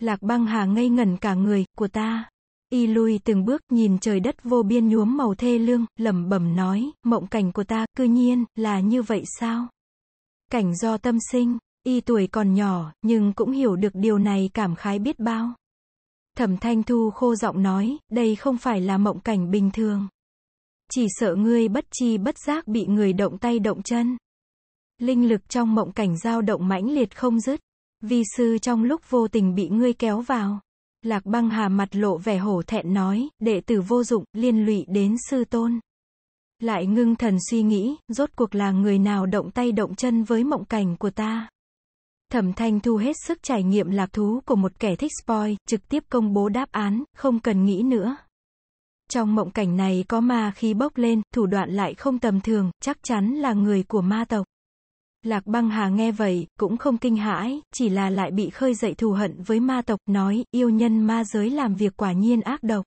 Lạc băng hà ngây ngẩn cả người, của ta. Y lui từng bước nhìn trời đất vô biên nhuốm màu thê lương, lẩm bẩm nói, mộng cảnh của ta, cư nhiên, là như vậy sao? Cảnh do tâm sinh, y tuổi còn nhỏ, nhưng cũng hiểu được điều này cảm khái biết bao. Thẩm thanh thu khô giọng nói, đây không phải là mộng cảnh bình thường. Chỉ sợ ngươi bất chi bất giác bị người động tay động chân. Linh lực trong mộng cảnh dao động mãnh liệt không dứt. Vi sư trong lúc vô tình bị ngươi kéo vào. Lạc băng hà mặt lộ vẻ hổ thẹn nói, đệ tử vô dụng, liên lụy đến sư tôn. Lại ngưng thần suy nghĩ, rốt cuộc là người nào động tay động chân với mộng cảnh của ta. Thẩm thanh thu hết sức trải nghiệm lạc thú của một kẻ thích spoil, trực tiếp công bố đáp án, không cần nghĩ nữa. Trong mộng cảnh này có ma khi bốc lên, thủ đoạn lại không tầm thường, chắc chắn là người của ma tộc. Lạc băng hà nghe vậy, cũng không kinh hãi, chỉ là lại bị khơi dậy thù hận với ma tộc, nói, yêu nhân ma giới làm việc quả nhiên ác độc.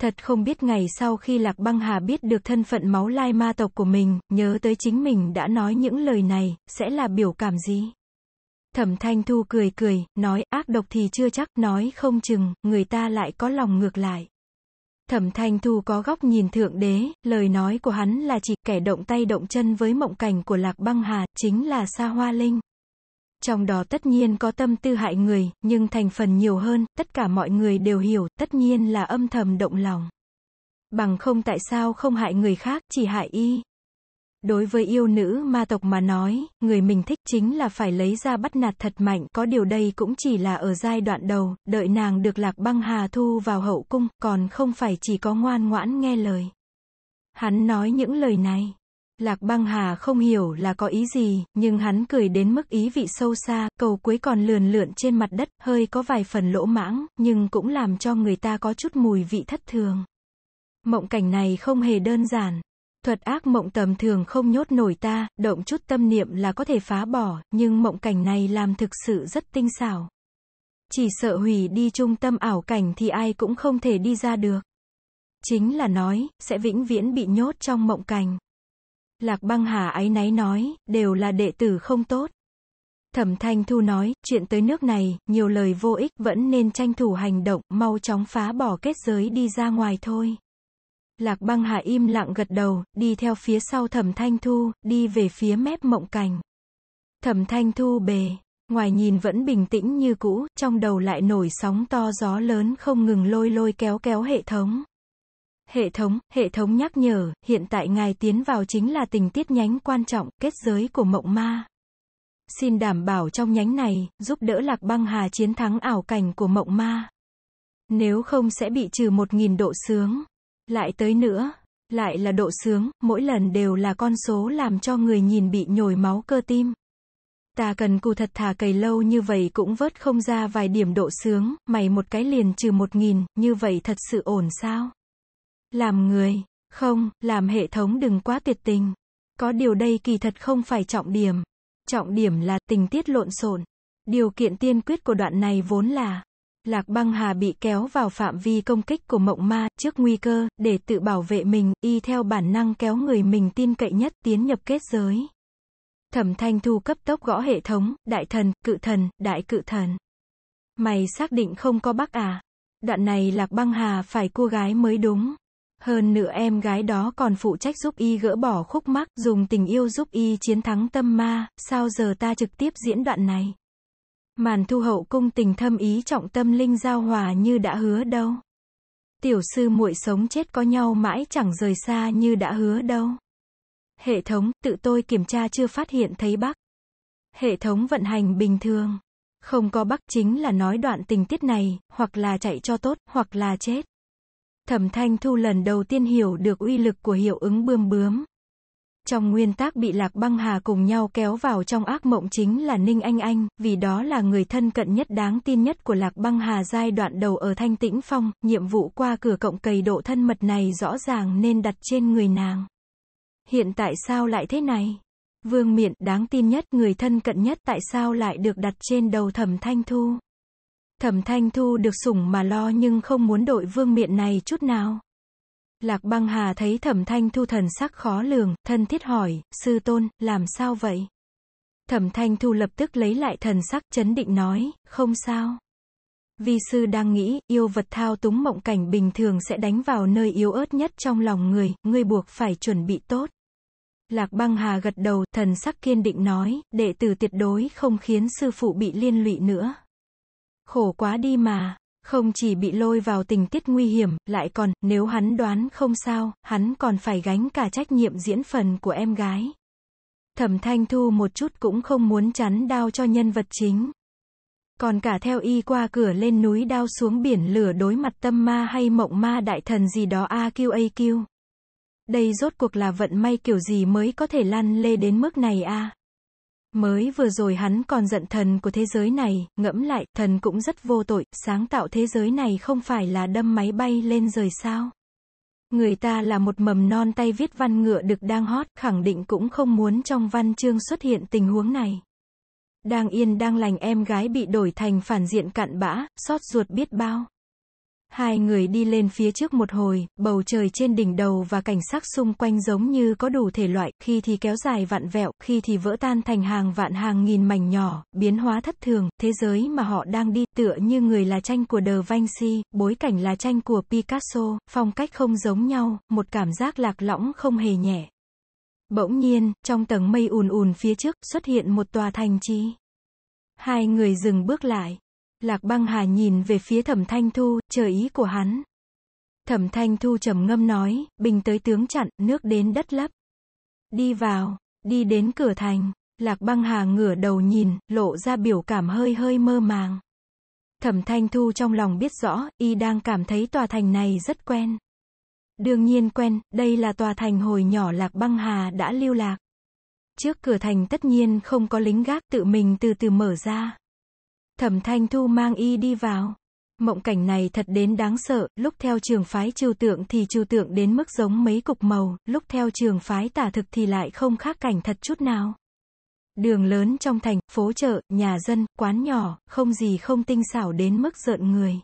Thật không biết ngày sau khi Lạc Băng Hà biết được thân phận máu lai ma tộc của mình, nhớ tới chính mình đã nói những lời này, sẽ là biểu cảm gì? Thẩm Thanh Thu cười cười, nói, ác độc thì chưa chắc, nói không chừng, người ta lại có lòng ngược lại. Thẩm Thanh Thu có góc nhìn thượng đế, lời nói của hắn là chỉ kẻ động tay động chân với mộng cảnh của Lạc Băng Hà, chính là Sa Hoa Linh. Trong đó tất nhiên có tâm tư hại người, nhưng thành phần nhiều hơn, tất cả mọi người đều hiểu, tất nhiên là âm thầm động lòng. Bằng không tại sao không hại người khác, chỉ hại y. Đối với yêu nữ ma tộc mà nói, người mình thích chính là phải lấy ra bắt nạt thật mạnh, có điều đây cũng chỉ là ở giai đoạn đầu, đợi nàng được lạc băng hà thu vào hậu cung, còn không phải chỉ có ngoan ngoãn nghe lời. Hắn nói những lời này. Lạc băng hà không hiểu là có ý gì, nhưng hắn cười đến mức ý vị sâu xa, cầu cuối còn lườn lượn trên mặt đất, hơi có vài phần lỗ mãng, nhưng cũng làm cho người ta có chút mùi vị thất thường. Mộng cảnh này không hề đơn giản, Thuật ác mộng tầm thường không nhốt nổi ta, động chút tâm niệm là có thể phá bỏ, nhưng mộng cảnh này làm thực sự rất tinh xảo. Chỉ sợ hủy đi trung tâm ảo cảnh thì ai cũng không thể đi ra được. Chính là nói, sẽ vĩnh viễn bị nhốt trong mộng cảnh. Lạc băng hà ái náy nói, đều là đệ tử không tốt. Thẩm Thanh Thu nói, chuyện tới nước này, nhiều lời vô ích, vẫn nên tranh thủ hành động, mau chóng phá bỏ kết giới đi ra ngoài thôi. Lạc băng hà im lặng gật đầu, đi theo phía sau thẩm thanh thu, đi về phía mép mộng cảnh. Thẩm thanh thu bề, ngoài nhìn vẫn bình tĩnh như cũ, trong đầu lại nổi sóng to gió lớn không ngừng lôi lôi kéo kéo hệ thống. Hệ thống, hệ thống nhắc nhở, hiện tại ngài tiến vào chính là tình tiết nhánh quan trọng, kết giới của mộng ma. Xin đảm bảo trong nhánh này, giúp đỡ lạc băng hà chiến thắng ảo cảnh của mộng ma. Nếu không sẽ bị trừ một nghìn độ sướng. Lại tới nữa, lại là độ sướng, mỗi lần đều là con số làm cho người nhìn bị nhồi máu cơ tim. Ta cần cù thật thà cày lâu như vậy cũng vớt không ra vài điểm độ sướng, mày một cái liền trừ một nghìn, như vậy thật sự ổn sao? Làm người, không, làm hệ thống đừng quá tuyệt tình. Có điều đây kỳ thật không phải trọng điểm. Trọng điểm là tình tiết lộn xộn. Điều kiện tiên quyết của đoạn này vốn là Lạc băng hà bị kéo vào phạm vi công kích của mộng ma, trước nguy cơ, để tự bảo vệ mình, y theo bản năng kéo người mình tin cậy nhất tiến nhập kết giới. Thẩm thanh thu cấp tốc gõ hệ thống, đại thần, cự thần, đại cự thần. Mày xác định không có bác à? Đoạn này lạc băng hà phải cô gái mới đúng. Hơn nữa em gái đó còn phụ trách giúp y gỡ bỏ khúc mắc, dùng tình yêu giúp y chiến thắng tâm ma, sao giờ ta trực tiếp diễn đoạn này? Màn thu hậu cung tình thâm ý trọng tâm linh giao hòa như đã hứa đâu. Tiểu sư muội sống chết có nhau mãi chẳng rời xa như đã hứa đâu. Hệ thống, tự tôi kiểm tra chưa phát hiện thấy bắc Hệ thống vận hành bình thường. Không có bắc chính là nói đoạn tình tiết này, hoặc là chạy cho tốt, hoặc là chết. Thẩm Thanh Thu lần đầu tiên hiểu được uy lực của hiệu ứng bươm bướm trong nguyên tác bị Lạc Băng Hà cùng nhau kéo vào trong ác mộng chính là Ninh Anh Anh, vì đó là người thân cận nhất đáng tin nhất của Lạc Băng Hà giai đoạn đầu ở Thanh Tĩnh Phong, nhiệm vụ qua cửa cộng cầy độ thân mật này rõ ràng nên đặt trên người nàng. Hiện tại sao lại thế này? Vương miện đáng tin nhất, người thân cận nhất tại sao lại được đặt trên đầu thẩm thanh thu? Thẩm thanh thu được sủng mà lo nhưng không muốn đội vương miện này chút nào. Lạc băng hà thấy thẩm thanh thu thần sắc khó lường, thân thiết hỏi, sư tôn, làm sao vậy? Thẩm thanh thu lập tức lấy lại thần sắc chấn định nói, không sao. Vi sư đang nghĩ, yêu vật thao túng mộng cảnh bình thường sẽ đánh vào nơi yếu ớt nhất trong lòng người, người buộc phải chuẩn bị tốt. Lạc băng hà gật đầu, thần sắc kiên định nói, đệ tử tuyệt đối không khiến sư phụ bị liên lụy nữa. Khổ quá đi mà. Không chỉ bị lôi vào tình tiết nguy hiểm, lại còn, nếu hắn đoán không sao, hắn còn phải gánh cả trách nhiệm diễn phần của em gái. Thẩm Thanh Thu một chút cũng không muốn chắn đao cho nhân vật chính. Còn cả theo y qua cửa lên núi đao xuống biển lửa đối mặt tâm ma hay mộng ma đại thần gì đó AQAQ. Đây rốt cuộc là vận may kiểu gì mới có thể lăn lê đến mức này a à? Mới vừa rồi hắn còn giận thần của thế giới này, ngẫm lại, thần cũng rất vô tội, sáng tạo thế giới này không phải là đâm máy bay lên rời sao. Người ta là một mầm non tay viết văn ngựa được đang hót khẳng định cũng không muốn trong văn chương xuất hiện tình huống này. Đang yên đang lành em gái bị đổi thành phản diện cặn bã, xót ruột biết bao. Hai người đi lên phía trước một hồi, bầu trời trên đỉnh đầu và cảnh sắc xung quanh giống như có đủ thể loại, khi thì kéo dài vạn vẹo, khi thì vỡ tan thành hàng vạn hàng nghìn mảnh nhỏ, biến hóa thất thường, thế giới mà họ đang đi tựa như người là tranh của De Vinci, bối cảnh là tranh của Picasso, phong cách không giống nhau, một cảm giác lạc lõng không hề nhẹ. Bỗng nhiên, trong tầng mây ùn ùn phía trước xuất hiện một tòa thành trì. Hai người dừng bước lại. Lạc băng hà nhìn về phía thẩm thanh thu, chờ ý của hắn. Thẩm thanh thu trầm ngâm nói, bình tới tướng chặn, nước đến đất lấp. Đi vào, đi đến cửa thành, lạc băng hà ngửa đầu nhìn, lộ ra biểu cảm hơi hơi mơ màng. Thẩm thanh thu trong lòng biết rõ, y đang cảm thấy tòa thành này rất quen. Đương nhiên quen, đây là tòa thành hồi nhỏ lạc băng hà đã lưu lạc. Trước cửa thành tất nhiên không có lính gác tự mình từ từ mở ra. Thẩm Thanh Thu mang y đi vào. Mộng cảnh này thật đến đáng sợ, lúc theo trường phái trừu tượng thì trừu tượng đến mức giống mấy cục màu, lúc theo trường phái tả thực thì lại không khác cảnh thật chút nào. Đường lớn trong thành, phố chợ, nhà dân, quán nhỏ, không gì không tinh xảo đến mức giận người.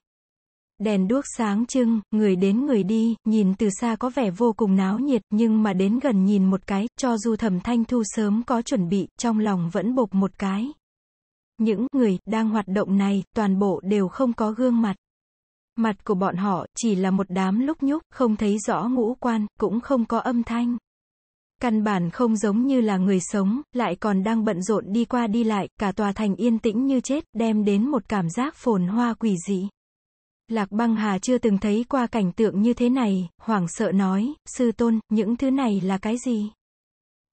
Đèn đuốc sáng trưng, người đến người đi, nhìn từ xa có vẻ vô cùng náo nhiệt, nhưng mà đến gần nhìn một cái, cho dù thẩm thanh thu sớm có chuẩn bị, trong lòng vẫn bột một cái. Những người đang hoạt động này toàn bộ đều không có gương mặt. Mặt của bọn họ chỉ là một đám lúc nhúc, không thấy rõ ngũ quan, cũng không có âm thanh. Căn bản không giống như là người sống, lại còn đang bận rộn đi qua đi lại, cả tòa thành yên tĩnh như chết, đem đến một cảm giác phồn hoa quỷ dị. Lạc băng hà chưa từng thấy qua cảnh tượng như thế này, hoảng sợ nói, sư tôn, những thứ này là cái gì?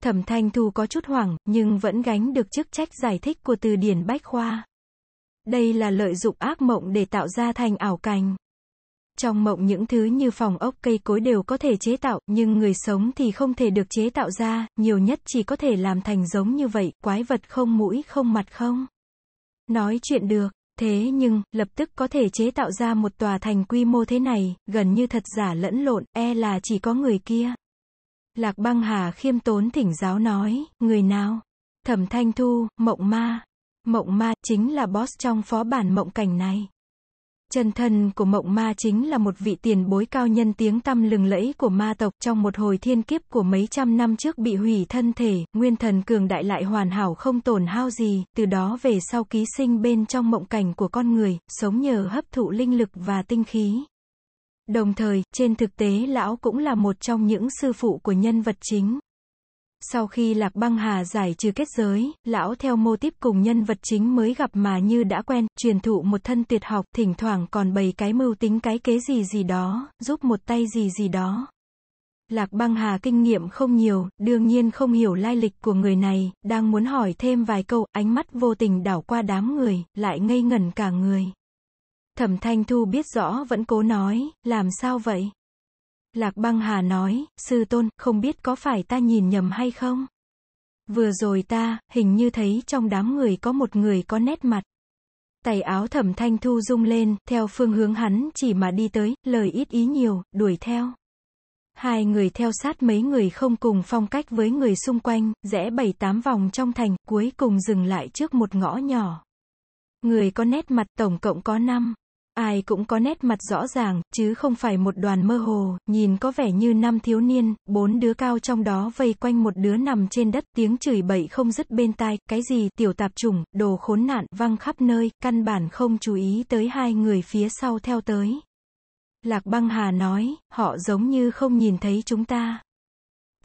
Thẩm Thanh Thu có chút hoảng, nhưng vẫn gánh được chức trách giải thích của từ điển bách khoa. Đây là lợi dụng ác mộng để tạo ra thành ảo cảnh. Trong mộng những thứ như phòng ốc cây cối đều có thể chế tạo, nhưng người sống thì không thể được chế tạo ra, nhiều nhất chỉ có thể làm thành giống như vậy, quái vật không mũi không mặt không. Nói chuyện được, thế nhưng, lập tức có thể chế tạo ra một tòa thành quy mô thế này, gần như thật giả lẫn lộn, e là chỉ có người kia. Lạc băng hà khiêm tốn thỉnh giáo nói, người nào? Thẩm thanh thu, mộng ma. Mộng ma chính là boss trong phó bản mộng cảnh này. Chân thân của mộng ma chính là một vị tiền bối cao nhân tiếng tăm lừng lẫy của ma tộc trong một hồi thiên kiếp của mấy trăm năm trước bị hủy thân thể, nguyên thần cường đại lại hoàn hảo không tổn hao gì, từ đó về sau ký sinh bên trong mộng cảnh của con người, sống nhờ hấp thụ linh lực và tinh khí. Đồng thời, trên thực tế lão cũng là một trong những sư phụ của nhân vật chính. Sau khi Lạc Băng Hà giải trừ kết giới, lão theo mô tiếp cùng nhân vật chính mới gặp mà như đã quen, truyền thụ một thân tuyệt học, thỉnh thoảng còn bày cái mưu tính cái kế gì gì đó, giúp một tay gì gì đó. Lạc Băng Hà kinh nghiệm không nhiều, đương nhiên không hiểu lai lịch của người này, đang muốn hỏi thêm vài câu, ánh mắt vô tình đảo qua đám người, lại ngây ngẩn cả người. Thẩm Thanh Thu biết rõ vẫn cố nói, làm sao vậy? Lạc Băng Hà nói, sư tôn, không biết có phải ta nhìn nhầm hay không? Vừa rồi ta, hình như thấy trong đám người có một người có nét mặt. Tay áo thẩm thanh thu rung lên, theo phương hướng hắn chỉ mà đi tới, lời ít ý nhiều, đuổi theo. Hai người theo sát mấy người không cùng phong cách với người xung quanh, rẽ bảy tám vòng trong thành, cuối cùng dừng lại trước một ngõ nhỏ. Người có nét mặt tổng cộng có năm ai cũng có nét mặt rõ ràng, chứ không phải một đoàn mơ hồ, nhìn có vẻ như năm thiếu niên, bốn đứa cao trong đó vây quanh một đứa nằm trên đất, tiếng chửi bậy không dứt bên tai, cái gì, tiểu tạp chủng, đồ khốn nạn, văng khắp nơi, căn bản không chú ý tới hai người phía sau theo tới. Lạc băng hà nói, họ giống như không nhìn thấy chúng ta.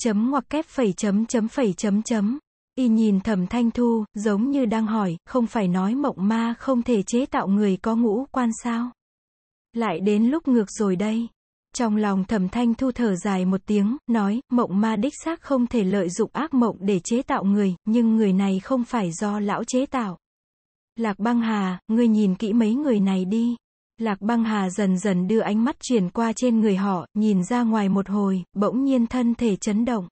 Chấm ngoặc kép phẩy chấm chấm phẩy chấm chấm. Y nhìn thẩm thanh thu, giống như đang hỏi, không phải nói mộng ma không thể chế tạo người có ngũ quan sao? Lại đến lúc ngược rồi đây. Trong lòng thẩm thanh thu thở dài một tiếng, nói, mộng ma đích xác không thể lợi dụng ác mộng để chế tạo người, nhưng người này không phải do lão chế tạo. Lạc băng hà, ngươi nhìn kỹ mấy người này đi. Lạc băng hà dần dần đưa ánh mắt chuyển qua trên người họ, nhìn ra ngoài một hồi, bỗng nhiên thân thể chấn động.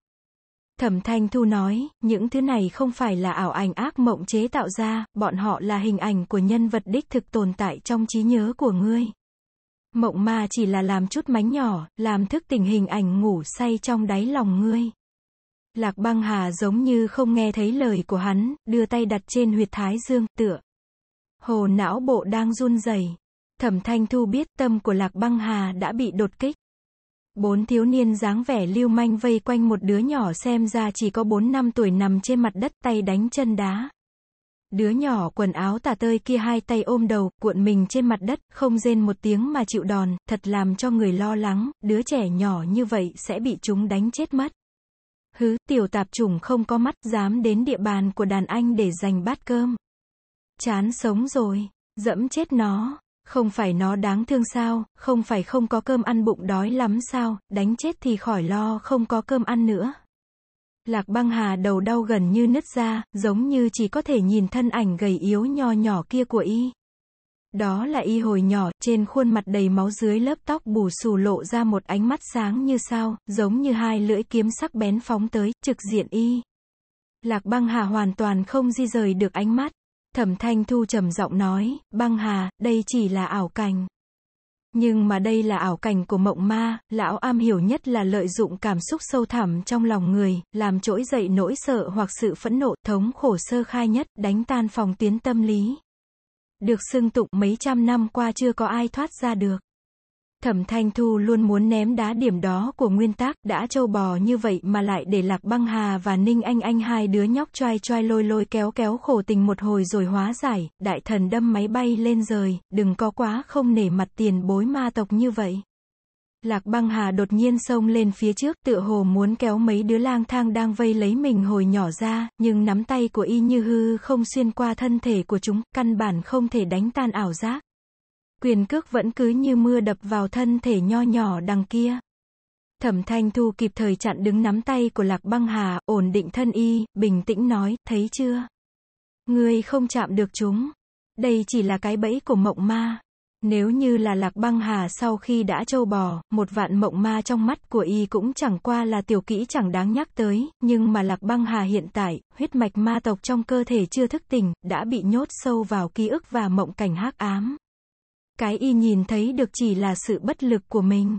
Thẩm Thanh Thu nói, những thứ này không phải là ảo ảnh ác mộng chế tạo ra, bọn họ là hình ảnh của nhân vật đích thực tồn tại trong trí nhớ của ngươi. Mộng ma chỉ là làm chút mánh nhỏ, làm thức tình hình ảnh ngủ say trong đáy lòng ngươi. Lạc băng hà giống như không nghe thấy lời của hắn, đưa tay đặt trên huyệt thái dương, tựa. Hồ não bộ đang run rẩy Thẩm Thanh Thu biết tâm của Lạc băng hà đã bị đột kích. Bốn thiếu niên dáng vẻ lưu manh vây quanh một đứa nhỏ xem ra chỉ có bốn năm tuổi nằm trên mặt đất tay đánh chân đá. Đứa nhỏ quần áo tả tơi kia hai tay ôm đầu, cuộn mình trên mặt đất, không rên một tiếng mà chịu đòn, thật làm cho người lo lắng, đứa trẻ nhỏ như vậy sẽ bị chúng đánh chết mất. Hứ, tiểu tạp chủng không có mắt, dám đến địa bàn của đàn anh để giành bát cơm. Chán sống rồi, dẫm chết nó. Không phải nó đáng thương sao, không phải không có cơm ăn bụng đói lắm sao, đánh chết thì khỏi lo không có cơm ăn nữa. Lạc băng hà đầu đau gần như nứt ra, giống như chỉ có thể nhìn thân ảnh gầy yếu nho nhỏ kia của y. Đó là y hồi nhỏ, trên khuôn mặt đầy máu dưới lớp tóc bù xù lộ ra một ánh mắt sáng như sao, giống như hai lưỡi kiếm sắc bén phóng tới, trực diện y. Lạc băng hà hoàn toàn không di rời được ánh mắt, Thẩm Thanh Thu trầm giọng nói, băng hà, đây chỉ là ảo cảnh. Nhưng mà đây là ảo cảnh của mộng ma, lão am hiểu nhất là lợi dụng cảm xúc sâu thẳm trong lòng người, làm trỗi dậy nỗi sợ hoặc sự phẫn nộ, thống khổ sơ khai nhất, đánh tan phòng tuyến tâm lý. Được xưng tụng mấy trăm năm qua chưa có ai thoát ra được. Thẩm Thanh Thu luôn muốn ném đá điểm đó của nguyên tắc đã trâu bò như vậy mà lại để Lạc Băng Hà và Ninh Anh Anh hai đứa nhóc choai choai lôi lôi kéo kéo khổ tình một hồi rồi hóa giải, đại thần đâm máy bay lên rời, đừng có quá không nể mặt tiền bối ma tộc như vậy. Lạc băng hà đột nhiên xông lên phía trước tựa hồ muốn kéo mấy đứa lang thang đang vây lấy mình hồi nhỏ ra, nhưng nắm tay của y như hư không xuyên qua thân thể của chúng, căn bản không thể đánh tan ảo giác quyền cước vẫn cứ như mưa đập vào thân thể nho nhỏ đằng kia. Thẩm Thanh Thu kịp thời chặn đứng nắm tay của Lạc Băng Hà, ổn định thân y, bình tĩnh nói, thấy chưa? Ngươi không chạm được chúng. Đây chỉ là cái bẫy của mộng ma. Nếu như là Lạc Băng Hà sau khi đã trâu bò, một vạn mộng ma trong mắt của y cũng chẳng qua là tiểu kỹ chẳng đáng nhắc tới, nhưng mà Lạc Băng Hà hiện tại, huyết mạch ma tộc trong cơ thể chưa thức tỉnh, đã bị nhốt sâu vào ký ức và mộng cảnh hắc ám cái y nhìn thấy được chỉ là sự bất lực của mình.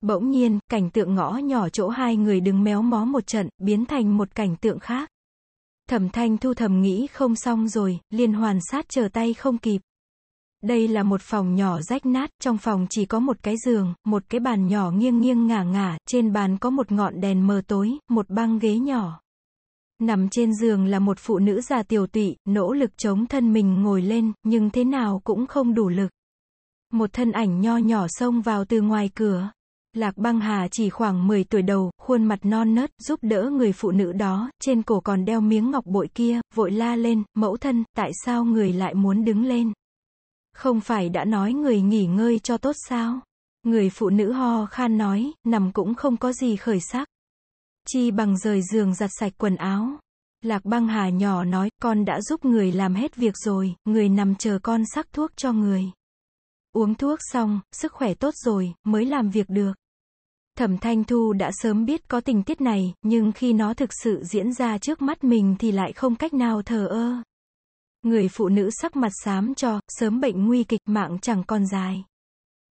Bỗng nhiên, cảnh tượng ngõ nhỏ chỗ hai người đứng méo mó một trận, biến thành một cảnh tượng khác. Thẩm thanh thu thầm nghĩ không xong rồi, liền hoàn sát chờ tay không kịp. Đây là một phòng nhỏ rách nát, trong phòng chỉ có một cái giường, một cái bàn nhỏ nghiêng nghiêng ngả ngả, trên bàn có một ngọn đèn mờ tối, một băng ghế nhỏ. Nằm trên giường là một phụ nữ già tiểu tụy, nỗ lực chống thân mình ngồi lên, nhưng thế nào cũng không đủ lực. Một thân ảnh nho nhỏ xông vào từ ngoài cửa. Lạc băng hà chỉ khoảng 10 tuổi đầu, khuôn mặt non nớt, giúp đỡ người phụ nữ đó, trên cổ còn đeo miếng ngọc bội kia, vội la lên, mẫu thân, tại sao người lại muốn đứng lên? Không phải đã nói người nghỉ ngơi cho tốt sao? Người phụ nữ ho khan nói, nằm cũng không có gì khởi sắc. Chi bằng rời giường giặt sạch quần áo. Lạc băng hà nhỏ nói, con đã giúp người làm hết việc rồi, người nằm chờ con sắc thuốc cho người uống thuốc xong, sức khỏe tốt rồi, mới làm việc được. Thẩm Thanh Thu đã sớm biết có tình tiết này, nhưng khi nó thực sự diễn ra trước mắt mình thì lại không cách nào thờ ơ. Người phụ nữ sắc mặt xám cho, sớm bệnh nguy kịch mạng chẳng còn dài.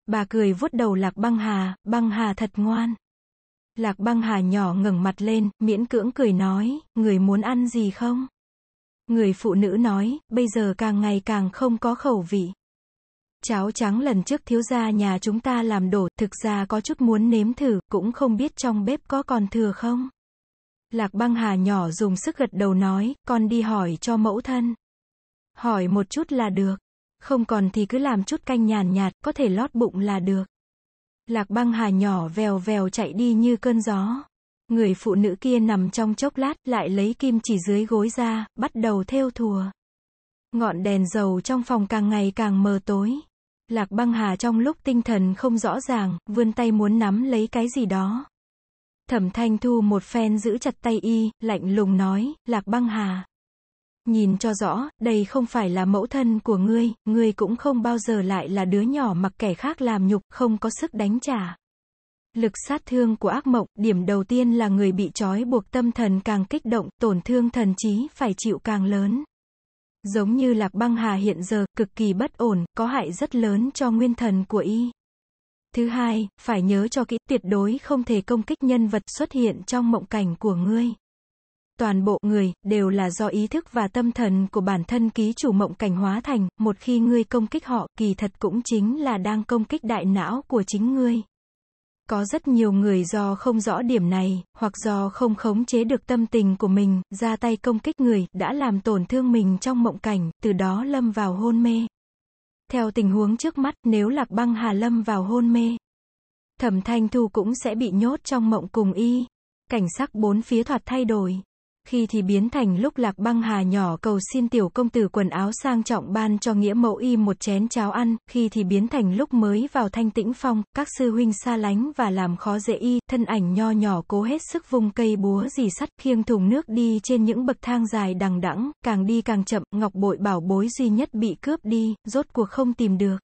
Bà cười vuốt đầu Lạc Băng Hà, Băng Hà thật ngoan. Lạc Băng Hà nhỏ ngẩng mặt lên, miễn cưỡng cười nói, người muốn ăn gì không? Người phụ nữ nói, bây giờ càng ngày càng không có khẩu vị cháo trắng lần trước thiếu gia nhà chúng ta làm đổ, thực ra có chút muốn nếm thử, cũng không biết trong bếp có còn thừa không. Lạc băng hà nhỏ dùng sức gật đầu nói, con đi hỏi cho mẫu thân. Hỏi một chút là được. Không còn thì cứ làm chút canh nhàn nhạt, có thể lót bụng là được. Lạc băng hà nhỏ vèo vèo chạy đi như cơn gió. Người phụ nữ kia nằm trong chốc lát, lại lấy kim chỉ dưới gối ra, bắt đầu theo thùa. Ngọn đèn dầu trong phòng càng ngày càng mờ tối. Lạc băng hà trong lúc tinh thần không rõ ràng, vươn tay muốn nắm lấy cái gì đó. Thẩm thanh thu một phen giữ chặt tay y, lạnh lùng nói, lạc băng hà. Nhìn cho rõ, đây không phải là mẫu thân của ngươi, ngươi cũng không bao giờ lại là đứa nhỏ mặc kẻ khác làm nhục, không có sức đánh trả. Lực sát thương của ác mộng, điểm đầu tiên là người bị trói buộc tâm thần càng kích động, tổn thương thần trí phải chịu càng lớn giống như Lạc Băng Hà hiện giờ, cực kỳ bất ổn, có hại rất lớn cho nguyên thần của y. Thứ hai, phải nhớ cho kỹ tuyệt đối không thể công kích nhân vật xuất hiện trong mộng cảnh của ngươi. Toàn bộ người, đều là do ý thức và tâm thần của bản thân ký chủ mộng cảnh hóa thành, một khi ngươi công kích họ, kỳ thật cũng chính là đang công kích đại não của chính ngươi. Có rất nhiều người do không rõ điểm này, hoặc do không khống chế được tâm tình của mình, ra tay công kích người, đã làm tổn thương mình trong mộng cảnh, từ đó lâm vào hôn mê. Theo tình huống trước mắt, nếu Lạc Băng Hà lâm vào hôn mê, Thẩm Thanh Thu cũng sẽ bị nhốt trong mộng cùng y. Cảnh sắc bốn phía thoạt thay đổi, khi thì biến thành lúc lạc băng hà nhỏ cầu xin tiểu công tử quần áo sang trọng ban cho nghĩa mẫu y một chén cháo ăn, khi thì biến thành lúc mới vào thanh tĩnh phong, các sư huynh xa lánh và làm khó dễ y, thân ảnh nho nhỏ cố hết sức vùng cây búa dì sắt, khiêng thùng nước đi trên những bậc thang dài đằng đẵng, càng đi càng chậm, ngọc bội bảo bối duy nhất bị cướp đi, rốt cuộc không tìm được.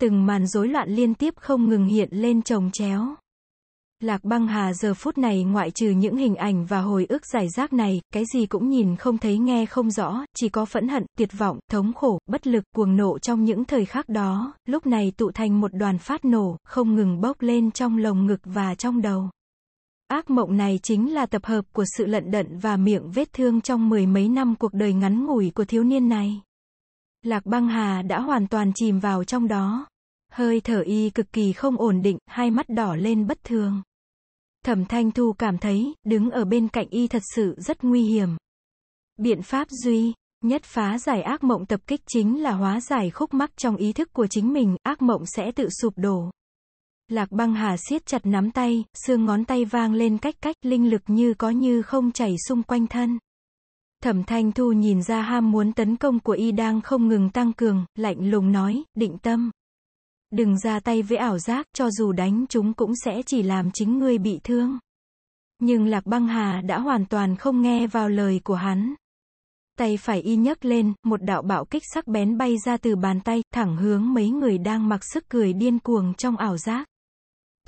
Từng màn rối loạn liên tiếp không ngừng hiện lên trồng chéo. Lạc băng hà giờ phút này ngoại trừ những hình ảnh và hồi ức giải rác này, cái gì cũng nhìn không thấy nghe không rõ, chỉ có phẫn hận, tuyệt vọng, thống khổ, bất lực, cuồng nộ trong những thời khắc đó, lúc này tụ thành một đoàn phát nổ, không ngừng bốc lên trong lồng ngực và trong đầu. Ác mộng này chính là tập hợp của sự lận đận và miệng vết thương trong mười mấy năm cuộc đời ngắn ngủi của thiếu niên này. Lạc băng hà đã hoàn toàn chìm vào trong đó, Hơi thở y cực kỳ không ổn định, hai mắt đỏ lên bất thường. Thẩm Thanh Thu cảm thấy, đứng ở bên cạnh y thật sự rất nguy hiểm. Biện pháp duy nhất phá giải ác mộng tập kích chính là hóa giải khúc mắc trong ý thức của chính mình, ác mộng sẽ tự sụp đổ. Lạc băng hà siết chặt nắm tay, xương ngón tay vang lên cách cách, linh lực như có như không chảy xung quanh thân. Thẩm Thanh Thu nhìn ra ham muốn tấn công của y đang không ngừng tăng cường, lạnh lùng nói, định tâm. Đừng ra tay với ảo giác, cho dù đánh chúng cũng sẽ chỉ làm chính ngươi bị thương. Nhưng Lạc Băng Hà đã hoàn toàn không nghe vào lời của hắn. Tay phải y nhấc lên, một đạo bạo kích sắc bén bay ra từ bàn tay, thẳng hướng mấy người đang mặc sức cười điên cuồng trong ảo giác.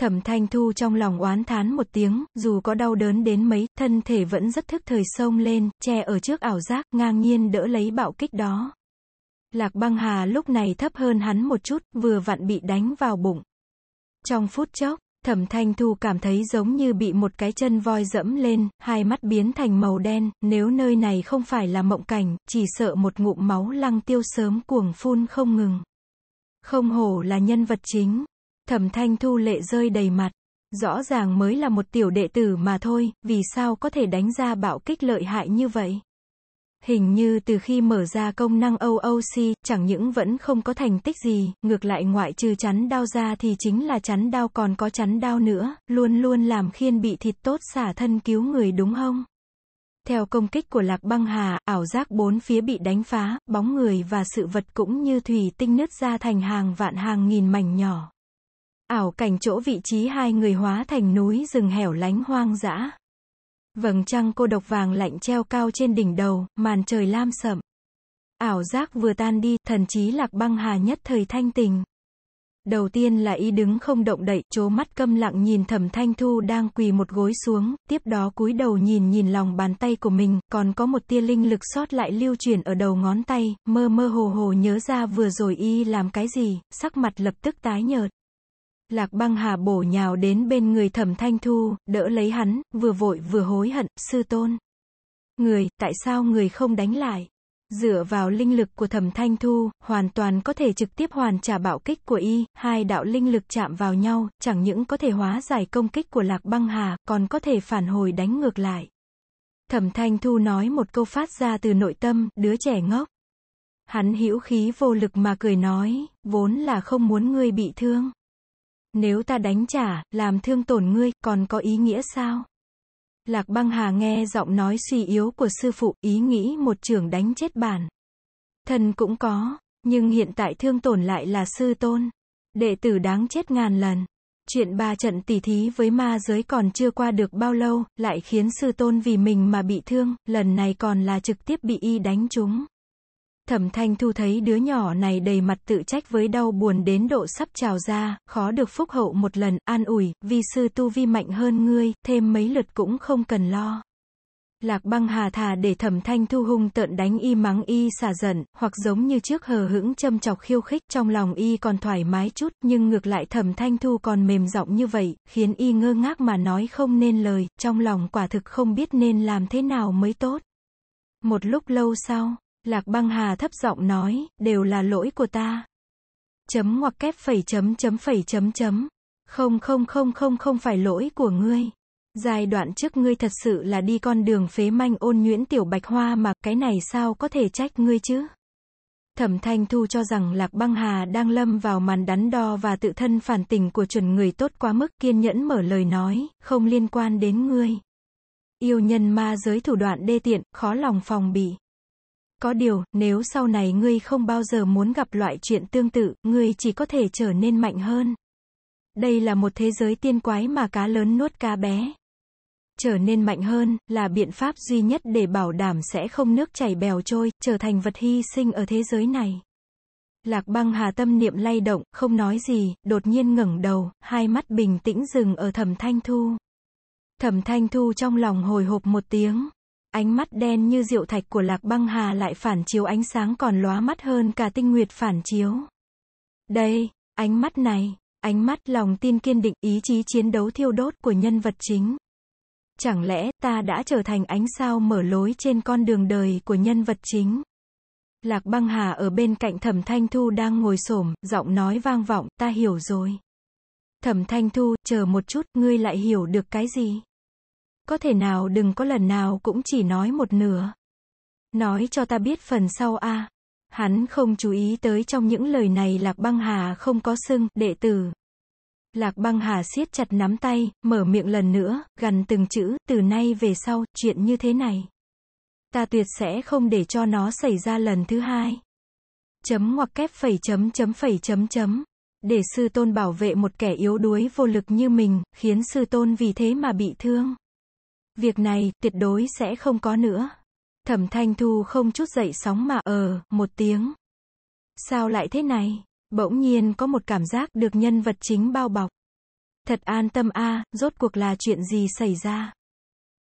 Thẩm Thanh Thu trong lòng oán thán một tiếng, dù có đau đớn đến mấy, thân thể vẫn rất thức thời sông lên, che ở trước ảo giác, ngang nhiên đỡ lấy bạo kích đó. Lạc băng hà lúc này thấp hơn hắn một chút, vừa vặn bị đánh vào bụng. Trong phút chốc, thẩm thanh thu cảm thấy giống như bị một cái chân voi dẫm lên, hai mắt biến thành màu đen, nếu nơi này không phải là mộng cảnh, chỉ sợ một ngụm máu lăng tiêu sớm cuồng phun không ngừng. Không hổ là nhân vật chính. Thẩm thanh thu lệ rơi đầy mặt. Rõ ràng mới là một tiểu đệ tử mà thôi, vì sao có thể đánh ra bạo kích lợi hại như vậy? Hình như từ khi mở ra công năng OOC, chẳng những vẫn không có thành tích gì, ngược lại ngoại trừ chắn đau ra thì chính là chắn đau còn có chắn đau nữa, luôn luôn làm khiên bị thịt tốt xả thân cứu người đúng không? Theo công kích của Lạc Băng Hà, ảo giác bốn phía bị đánh phá, bóng người và sự vật cũng như thủy tinh nứt ra thành hàng vạn hàng nghìn mảnh nhỏ. Ảo cảnh chỗ vị trí hai người hóa thành núi rừng hẻo lánh hoang dã. Vầng trăng cô độc vàng lạnh treo cao trên đỉnh đầu, màn trời lam sậm. Ảo giác vừa tan đi, thần trí lạc băng hà nhất thời thanh tình. Đầu tiên là y đứng không động đậy, chố mắt câm lặng nhìn thẩm thanh thu đang quỳ một gối xuống, tiếp đó cúi đầu nhìn nhìn lòng bàn tay của mình, còn có một tia linh lực sót lại lưu chuyển ở đầu ngón tay, mơ mơ hồ hồ nhớ ra vừa rồi y làm cái gì, sắc mặt lập tức tái nhợt. Lạc băng hà bổ nhào đến bên người thẩm thanh thu, đỡ lấy hắn, vừa vội vừa hối hận, sư tôn. Người, tại sao người không đánh lại? Dựa vào linh lực của thẩm thanh thu, hoàn toàn có thể trực tiếp hoàn trả bạo kích của y, hai đạo linh lực chạm vào nhau, chẳng những có thể hóa giải công kích của lạc băng hà, còn có thể phản hồi đánh ngược lại. Thẩm thanh thu nói một câu phát ra từ nội tâm, đứa trẻ ngốc. Hắn hữu khí vô lực mà cười nói, vốn là không muốn ngươi bị thương. Nếu ta đánh trả, làm thương tổn ngươi, còn có ý nghĩa sao? Lạc băng hà nghe giọng nói suy yếu của sư phụ, ý nghĩ một trưởng đánh chết bản. Thần cũng có, nhưng hiện tại thương tổn lại là sư tôn. Đệ tử đáng chết ngàn lần. Chuyện ba trận tỉ thí với ma giới còn chưa qua được bao lâu, lại khiến sư tôn vì mình mà bị thương, lần này còn là trực tiếp bị y đánh trúng. Thẩm Thanh Thu thấy đứa nhỏ này đầy mặt tự trách với đau buồn đến độ sắp trào ra, khó được phúc hậu một lần, an ủi, vi sư tu vi mạnh hơn ngươi, thêm mấy lượt cũng không cần lo. Lạc băng hà thà để thẩm thanh thu hung tợn đánh y mắng y xả giận, hoặc giống như trước hờ hững châm chọc khiêu khích trong lòng y còn thoải mái chút, nhưng ngược lại thẩm thanh thu còn mềm giọng như vậy, khiến y ngơ ngác mà nói không nên lời, trong lòng quả thực không biết nên làm thế nào mới tốt. Một lúc lâu sau, Lạc băng hà thấp giọng nói, đều là lỗi của ta. Chấm ngoặc kép phẩy chấm chấm phẩy chấm chấm. Không không không không không phải lỗi của ngươi. Giai đoạn trước ngươi thật sự là đi con đường phế manh ôn nhuyễn tiểu bạch hoa mà cái này sao có thể trách ngươi chứ? Thẩm Thanh Thu cho rằng Lạc Băng Hà đang lâm vào màn đắn đo và tự thân phản tình của chuẩn người tốt quá mức kiên nhẫn mở lời nói, không liên quan đến ngươi. Yêu nhân ma giới thủ đoạn đê tiện, khó lòng phòng bị. Có điều, nếu sau này ngươi không bao giờ muốn gặp loại chuyện tương tự, ngươi chỉ có thể trở nên mạnh hơn. Đây là một thế giới tiên quái mà cá lớn nuốt cá bé. Trở nên mạnh hơn, là biện pháp duy nhất để bảo đảm sẽ không nước chảy bèo trôi, trở thành vật hy sinh ở thế giới này. Lạc băng hà tâm niệm lay động, không nói gì, đột nhiên ngẩng đầu, hai mắt bình tĩnh dừng ở thẩm thanh thu. Thẩm thanh thu trong lòng hồi hộp một tiếng. Ánh mắt đen như diệu thạch của Lạc Băng Hà lại phản chiếu ánh sáng còn lóa mắt hơn cả tinh nguyệt phản chiếu. Đây, ánh mắt này, ánh mắt lòng tin kiên định ý chí chiến đấu thiêu đốt của nhân vật chính. Chẳng lẽ ta đã trở thành ánh sao mở lối trên con đường đời của nhân vật chính? Lạc băng hà ở bên cạnh thẩm thanh thu đang ngồi xổm giọng nói vang vọng, ta hiểu rồi. Thẩm thanh thu, chờ một chút, ngươi lại hiểu được cái gì? Có thể nào đừng có lần nào cũng chỉ nói một nửa. Nói cho ta biết phần sau a. À. Hắn không chú ý tới trong những lời này Lạc Băng Hà không có xưng, đệ tử. Lạc Băng Hà siết chặt nắm tay, mở miệng lần nữa, gần từng chữ, từ nay về sau, chuyện như thế này. Ta tuyệt sẽ không để cho nó xảy ra lần thứ hai. Chấm hoặc kép phẩy chấm chấm phẩy chấm chấm. Để sư tôn bảo vệ một kẻ yếu đuối vô lực như mình, khiến sư tôn vì thế mà bị thương. Việc này, tuyệt đối sẽ không có nữa. Thẩm Thanh Thu không chút dậy sóng mà ờ, một tiếng. Sao lại thế này? Bỗng nhiên có một cảm giác được nhân vật chính bao bọc. Thật an tâm a, rốt cuộc là chuyện gì xảy ra?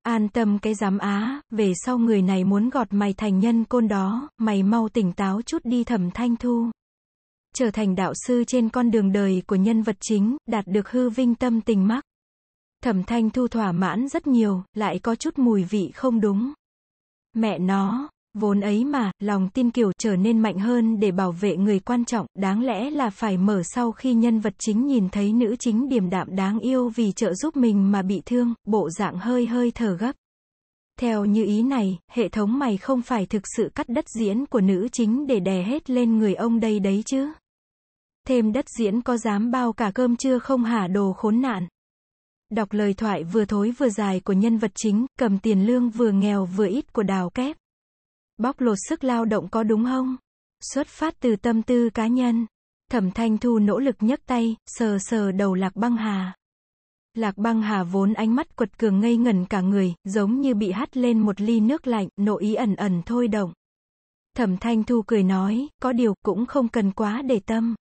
An tâm cái giám á, về sau người này muốn gọt mày thành nhân côn đó, mày mau tỉnh táo chút đi thẩm thanh thu. Trở thành đạo sư trên con đường đời của nhân vật chính, đạt được hư vinh tâm tình mắc. Thẩm thanh thu thỏa mãn rất nhiều, lại có chút mùi vị không đúng. Mẹ nó, vốn ấy mà, lòng tin kiều trở nên mạnh hơn để bảo vệ người quan trọng, đáng lẽ là phải mở sau khi nhân vật chính nhìn thấy nữ chính điềm đạm đáng yêu vì trợ giúp mình mà bị thương, bộ dạng hơi hơi thở gấp. Theo như ý này, hệ thống mày không phải thực sự cắt đất diễn của nữ chính để đè hết lên người ông đây đấy chứ. Thêm đất diễn có dám bao cả cơm chưa không hả đồ khốn nạn. Đọc lời thoại vừa thối vừa dài của nhân vật chính, cầm tiền lương vừa nghèo vừa ít của đào kép. Bóc lột sức lao động có đúng không? Xuất phát từ tâm tư cá nhân. Thẩm Thanh Thu nỗ lực nhấc tay, sờ sờ đầu Lạc Băng Hà. Lạc Băng Hà vốn ánh mắt quật cường ngây ngẩn cả người, giống như bị hắt lên một ly nước lạnh, nội ý ẩn ẩn thôi động. Thẩm Thanh Thu cười nói, có điều cũng không cần quá để tâm.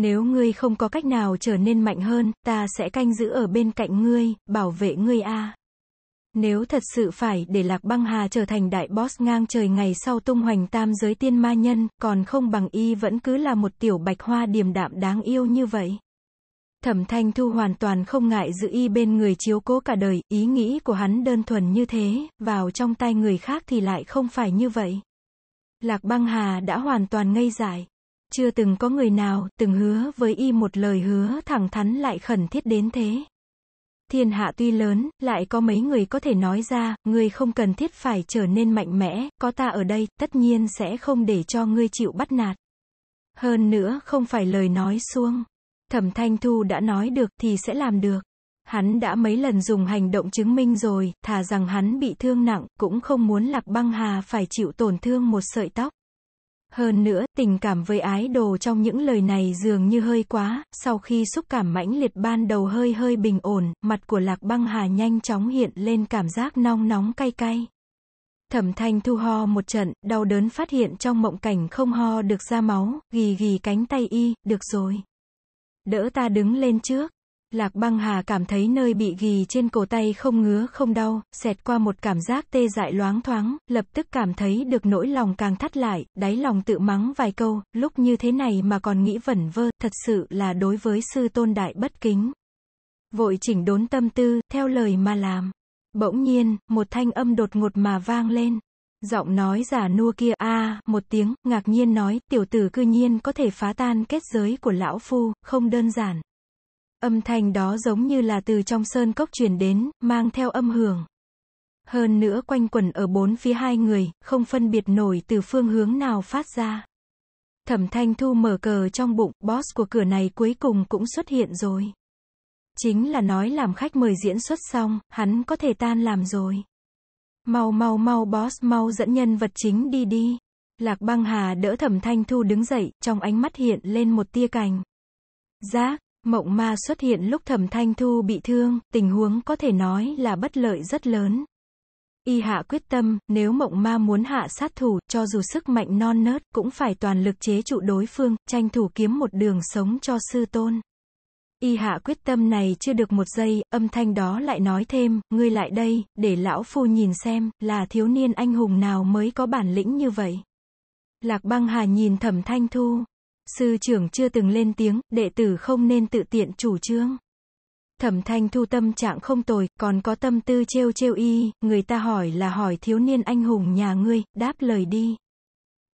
Nếu ngươi không có cách nào trở nên mạnh hơn, ta sẽ canh giữ ở bên cạnh ngươi, bảo vệ ngươi a. Nếu thật sự phải để Lạc Băng Hà trở thành đại boss ngang trời ngày sau tung hoành tam giới tiên ma nhân, còn không bằng y vẫn cứ là một tiểu bạch hoa điềm đạm đáng yêu như vậy. Thẩm Thanh Thu hoàn toàn không ngại giữ y bên người chiếu cố cả đời, ý nghĩ của hắn đơn thuần như thế, vào trong tay người khác thì lại không phải như vậy. Lạc Băng Hà đã hoàn toàn ngây dại. Chưa từng có người nào từng hứa với y một lời hứa thẳng thắn lại khẩn thiết đến thế. Thiên hạ tuy lớn, lại có mấy người có thể nói ra, người không cần thiết phải trở nên mạnh mẽ, có ta ở đây, tất nhiên sẽ không để cho ngươi chịu bắt nạt. Hơn nữa, không phải lời nói xuông. Thẩm Thanh Thu đã nói được thì sẽ làm được. Hắn đã mấy lần dùng hành động chứng minh rồi, thà rằng hắn bị thương nặng, cũng không muốn Lạc Băng Hà phải chịu tổn thương một sợi tóc. Hơn nữa, tình cảm với ái đồ trong những lời này dường như hơi quá, sau khi xúc cảm mãnh liệt ban đầu hơi hơi bình ổn, mặt của Lạc Băng Hà nhanh chóng hiện lên cảm giác nong nóng cay cay. Thẩm thanh thu ho một trận, đau đớn phát hiện trong mộng cảnh không ho được ra máu, ghi ghi cánh tay y, được rồi. Đỡ ta đứng lên trước. Lạc băng hà cảm thấy nơi bị ghi trên cổ tay không ngứa không đau, xẹt qua một cảm giác tê dại loáng thoáng, lập tức cảm thấy được nỗi lòng càng thắt lại, đáy lòng tự mắng vài câu, lúc như thế này mà còn nghĩ vẩn vơ, thật sự là đối với sư tôn đại bất kính. Vội chỉnh đốn tâm tư, theo lời mà làm. Bỗng nhiên, một thanh âm đột ngột mà vang lên. Giọng nói giả nua kia a một tiếng, ngạc nhiên nói, tiểu tử cư nhiên có thể phá tan kết giới của lão phu, không đơn giản. Âm thanh đó giống như là từ trong sơn cốc truyền đến, mang theo âm hưởng. Hơn nữa quanh quẩn ở bốn phía hai người, không phân biệt nổi từ phương hướng nào phát ra. Thẩm Thanh Thu mở cờ trong bụng, boss của cửa này cuối cùng cũng xuất hiện rồi. Chính là nói làm khách mời diễn xuất xong, hắn có thể tan làm rồi. Mau mau mau boss mau dẫn nhân vật chính đi đi. Lạc băng hà đỡ Thẩm Thanh Thu đứng dậy, trong ánh mắt hiện lên một tia cành. Giác. Mộng ma xuất hiện lúc thẩm thanh thu bị thương, tình huống có thể nói là bất lợi rất lớn. Y hạ quyết tâm, nếu mộng ma muốn hạ sát thủ, cho dù sức mạnh non nớt, cũng phải toàn lực chế trụ đối phương, tranh thủ kiếm một đường sống cho sư tôn. Y hạ quyết tâm này chưa được một giây, âm thanh đó lại nói thêm, ngươi lại đây, để lão phu nhìn xem, là thiếu niên anh hùng nào mới có bản lĩnh như vậy. Lạc băng hà nhìn thẩm thanh thu, Sư trưởng chưa từng lên tiếng, đệ tử không nên tự tiện chủ trương. Thẩm thanh thu tâm trạng không tồi, còn có tâm tư trêu trêu y, người ta hỏi là hỏi thiếu niên anh hùng nhà ngươi, đáp lời đi.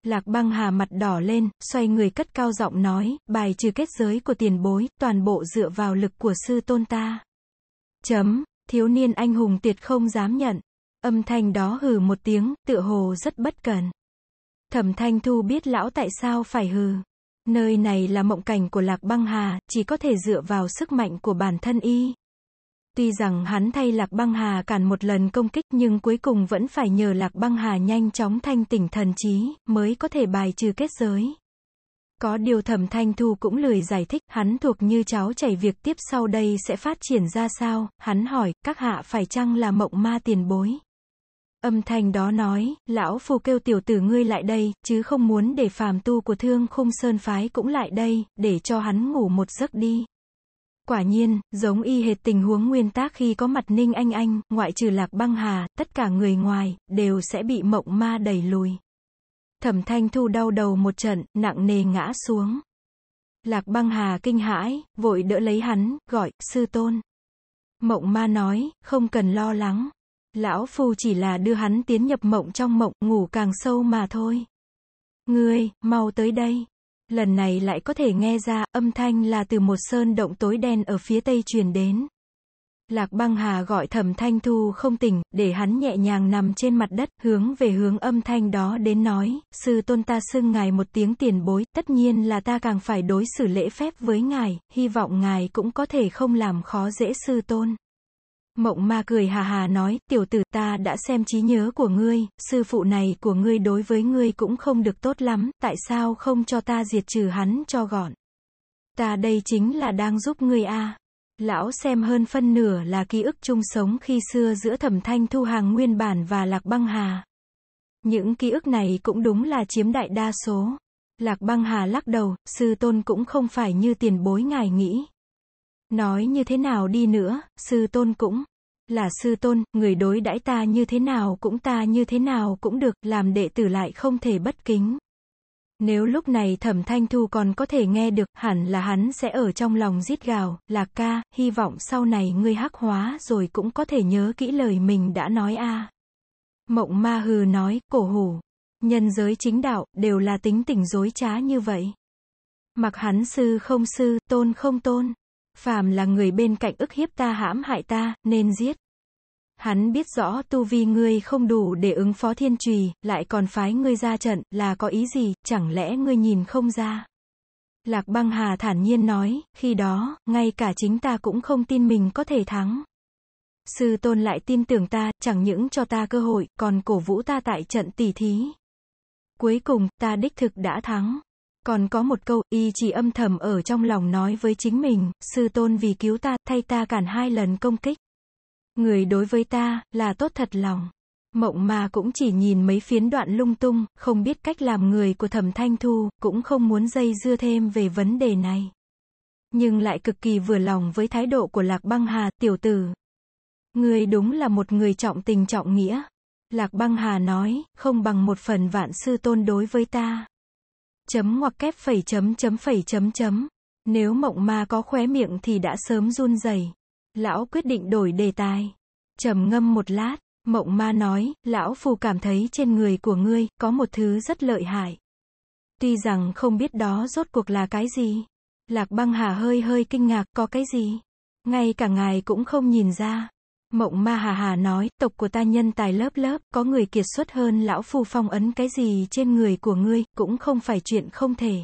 Lạc băng hà mặt đỏ lên, xoay người cất cao giọng nói, bài trừ kết giới của tiền bối, toàn bộ dựa vào lực của sư tôn ta. Chấm, thiếu niên anh hùng tuyệt không dám nhận. Âm thanh đó hừ một tiếng, tựa hồ rất bất cần. Thẩm thanh thu biết lão tại sao phải hừ. Nơi này là mộng cảnh của Lạc Băng Hà, chỉ có thể dựa vào sức mạnh của bản thân y. Tuy rằng hắn thay Lạc Băng Hà cản một lần công kích nhưng cuối cùng vẫn phải nhờ Lạc Băng Hà nhanh chóng thanh tỉnh thần trí, mới có thể bài trừ kết giới. Có điều thẩm thanh thu cũng lười giải thích, hắn thuộc như cháu chảy việc tiếp sau đây sẽ phát triển ra sao, hắn hỏi, các hạ phải chăng là mộng ma tiền bối. Âm thanh đó nói, lão phù kêu tiểu tử ngươi lại đây, chứ không muốn để phàm tu của thương khung sơn phái cũng lại đây, để cho hắn ngủ một giấc đi. Quả nhiên, giống y hệt tình huống nguyên tác khi có mặt ninh anh anh, ngoại trừ lạc băng hà, tất cả người ngoài, đều sẽ bị mộng ma đẩy lùi. Thẩm thanh thu đau đầu một trận, nặng nề ngã xuống. Lạc băng hà kinh hãi, vội đỡ lấy hắn, gọi, sư tôn. Mộng ma nói, không cần lo lắng, Lão Phu chỉ là đưa hắn tiến nhập mộng trong mộng, ngủ càng sâu mà thôi. Ngươi, mau tới đây. Lần này lại có thể nghe ra, âm thanh là từ một sơn động tối đen ở phía tây truyền đến. Lạc băng hà gọi thẩm thanh thu không tỉnh, để hắn nhẹ nhàng nằm trên mặt đất, hướng về hướng âm thanh đó đến nói, sư tôn ta xưng ngài một tiếng tiền bối, tất nhiên là ta càng phải đối xử lễ phép với ngài, hy vọng ngài cũng có thể không làm khó dễ sư tôn. Mộng ma cười hà hà nói, tiểu tử ta đã xem trí nhớ của ngươi, sư phụ này của ngươi đối với ngươi cũng không được tốt lắm, tại sao không cho ta diệt trừ hắn cho gọn. Ta đây chính là đang giúp ngươi a. Lão xem hơn phân nửa là ký ức chung sống khi xưa giữa thẩm thanh thu hàng nguyên bản và lạc băng hà. Những ký ức này cũng đúng là chiếm đại đa số. Lạc băng hà lắc đầu, sư tôn cũng không phải như tiền bối ngài nghĩ. Nói như thế nào đi nữa, sư tôn cũng là sư tôn, người đối đãi ta như thế nào cũng ta như thế nào cũng được, làm đệ tử lại không thể bất kính. Nếu lúc này thẩm thanh thu còn có thể nghe được, hẳn là hắn sẽ ở trong lòng rít gào, là ca, hy vọng sau này ngươi hắc hóa rồi cũng có thể nhớ kỹ lời mình đã nói a Mộng ma hừ nói, cổ hủ, nhân giới chính đạo, đều là tính tình dối trá như vậy. Mặc hắn sư không sư, tôn không tôn phàm là người bên cạnh ức hiếp ta hãm hại ta, nên giết. Hắn biết rõ tu vi ngươi không đủ để ứng phó thiên trùy, lại còn phái ngươi ra trận, là có ý gì, chẳng lẽ ngươi nhìn không ra? Lạc băng hà thản nhiên nói, khi đó, ngay cả chính ta cũng không tin mình có thể thắng. Sư tôn lại tin tưởng ta, chẳng những cho ta cơ hội, còn cổ vũ ta tại trận tỷ thí. Cuối cùng, ta đích thực đã thắng. Còn có một câu, y chỉ âm thầm ở trong lòng nói với chính mình, sư tôn vì cứu ta, thay ta cản hai lần công kích. Người đối với ta, là tốt thật lòng. Mộng mà cũng chỉ nhìn mấy phiến đoạn lung tung, không biết cách làm người của thẩm thanh thu, cũng không muốn dây dưa thêm về vấn đề này. Nhưng lại cực kỳ vừa lòng với thái độ của lạc băng hà, tiểu tử. Người đúng là một người trọng tình trọng nghĩa. Lạc băng hà nói, không bằng một phần vạn sư tôn đối với ta chấm hoặc kép phẩy chấm chấm phẩy chấm chấm. Nếu mộng ma có khóe miệng thì đã sớm run rẩy. Lão quyết định đổi đề tài. trầm ngâm một lát, mộng ma nói, lão phù cảm thấy trên người của ngươi có một thứ rất lợi hại. Tuy rằng không biết đó rốt cuộc là cái gì. Lạc băng hà hơi hơi kinh ngạc có cái gì. Ngay cả ngài cũng không nhìn ra. Mộng ma hà hà nói, tộc của ta nhân tài lớp lớp, có người kiệt xuất hơn lão phu phong ấn cái gì trên người của ngươi, cũng không phải chuyện không thể.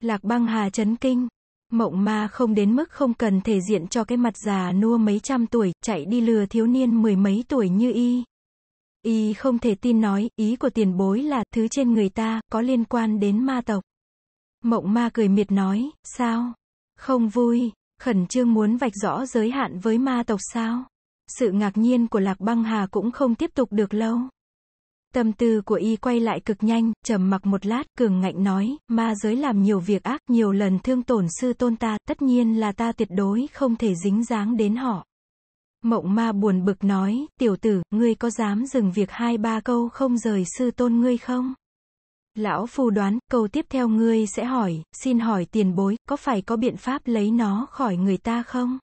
Lạc băng hà chấn kinh. Mộng ma không đến mức không cần thể diện cho cái mặt già nua mấy trăm tuổi, chạy đi lừa thiếu niên mười mấy tuổi như y. Y không thể tin nói, ý của tiền bối là, thứ trên người ta, có liên quan đến ma tộc. Mộng ma cười miệt nói, sao? Không vui, khẩn trương muốn vạch rõ giới hạn với ma tộc sao? Sự ngạc nhiên của Lạc Băng Hà cũng không tiếp tục được lâu. Tâm tư của y quay lại cực nhanh, trầm mặc một lát, cường ngạnh nói, ma giới làm nhiều việc ác, nhiều lần thương tổn sư tôn ta, tất nhiên là ta tuyệt đối không thể dính dáng đến họ. Mộng ma buồn bực nói, tiểu tử, ngươi có dám dừng việc hai ba câu không rời sư tôn ngươi không? Lão phù đoán, câu tiếp theo ngươi sẽ hỏi, xin hỏi tiền bối, có phải có biện pháp lấy nó khỏi người ta không?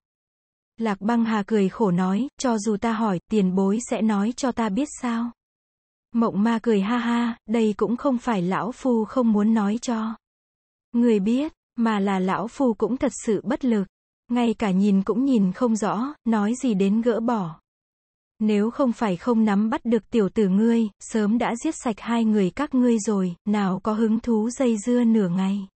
Lạc băng hà cười khổ nói, cho dù ta hỏi, tiền bối sẽ nói cho ta biết sao. Mộng ma cười ha ha, đây cũng không phải lão phu không muốn nói cho. Người biết, mà là lão phu cũng thật sự bất lực. Ngay cả nhìn cũng nhìn không rõ, nói gì đến gỡ bỏ. Nếu không phải không nắm bắt được tiểu tử ngươi, sớm đã giết sạch hai người các ngươi rồi, nào có hứng thú dây dưa nửa ngày.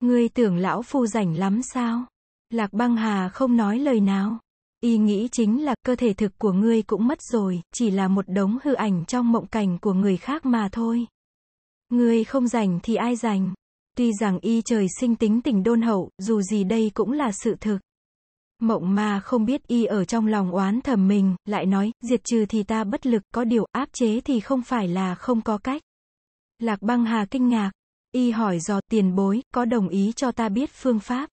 Ngươi tưởng lão phu rảnh lắm sao? Lạc băng hà không nói lời nào. Y nghĩ chính là cơ thể thực của ngươi cũng mất rồi, chỉ là một đống hư ảnh trong mộng cảnh của người khác mà thôi. Ngươi không rảnh thì ai rảnh. Tuy rằng y trời sinh tính tình đôn hậu, dù gì đây cũng là sự thực. Mộng ma không biết y ở trong lòng oán thầm mình, lại nói, diệt trừ thì ta bất lực, có điều, áp chế thì không phải là không có cách. Lạc băng hà kinh ngạc, y hỏi dò tiền bối, có đồng ý cho ta biết phương pháp.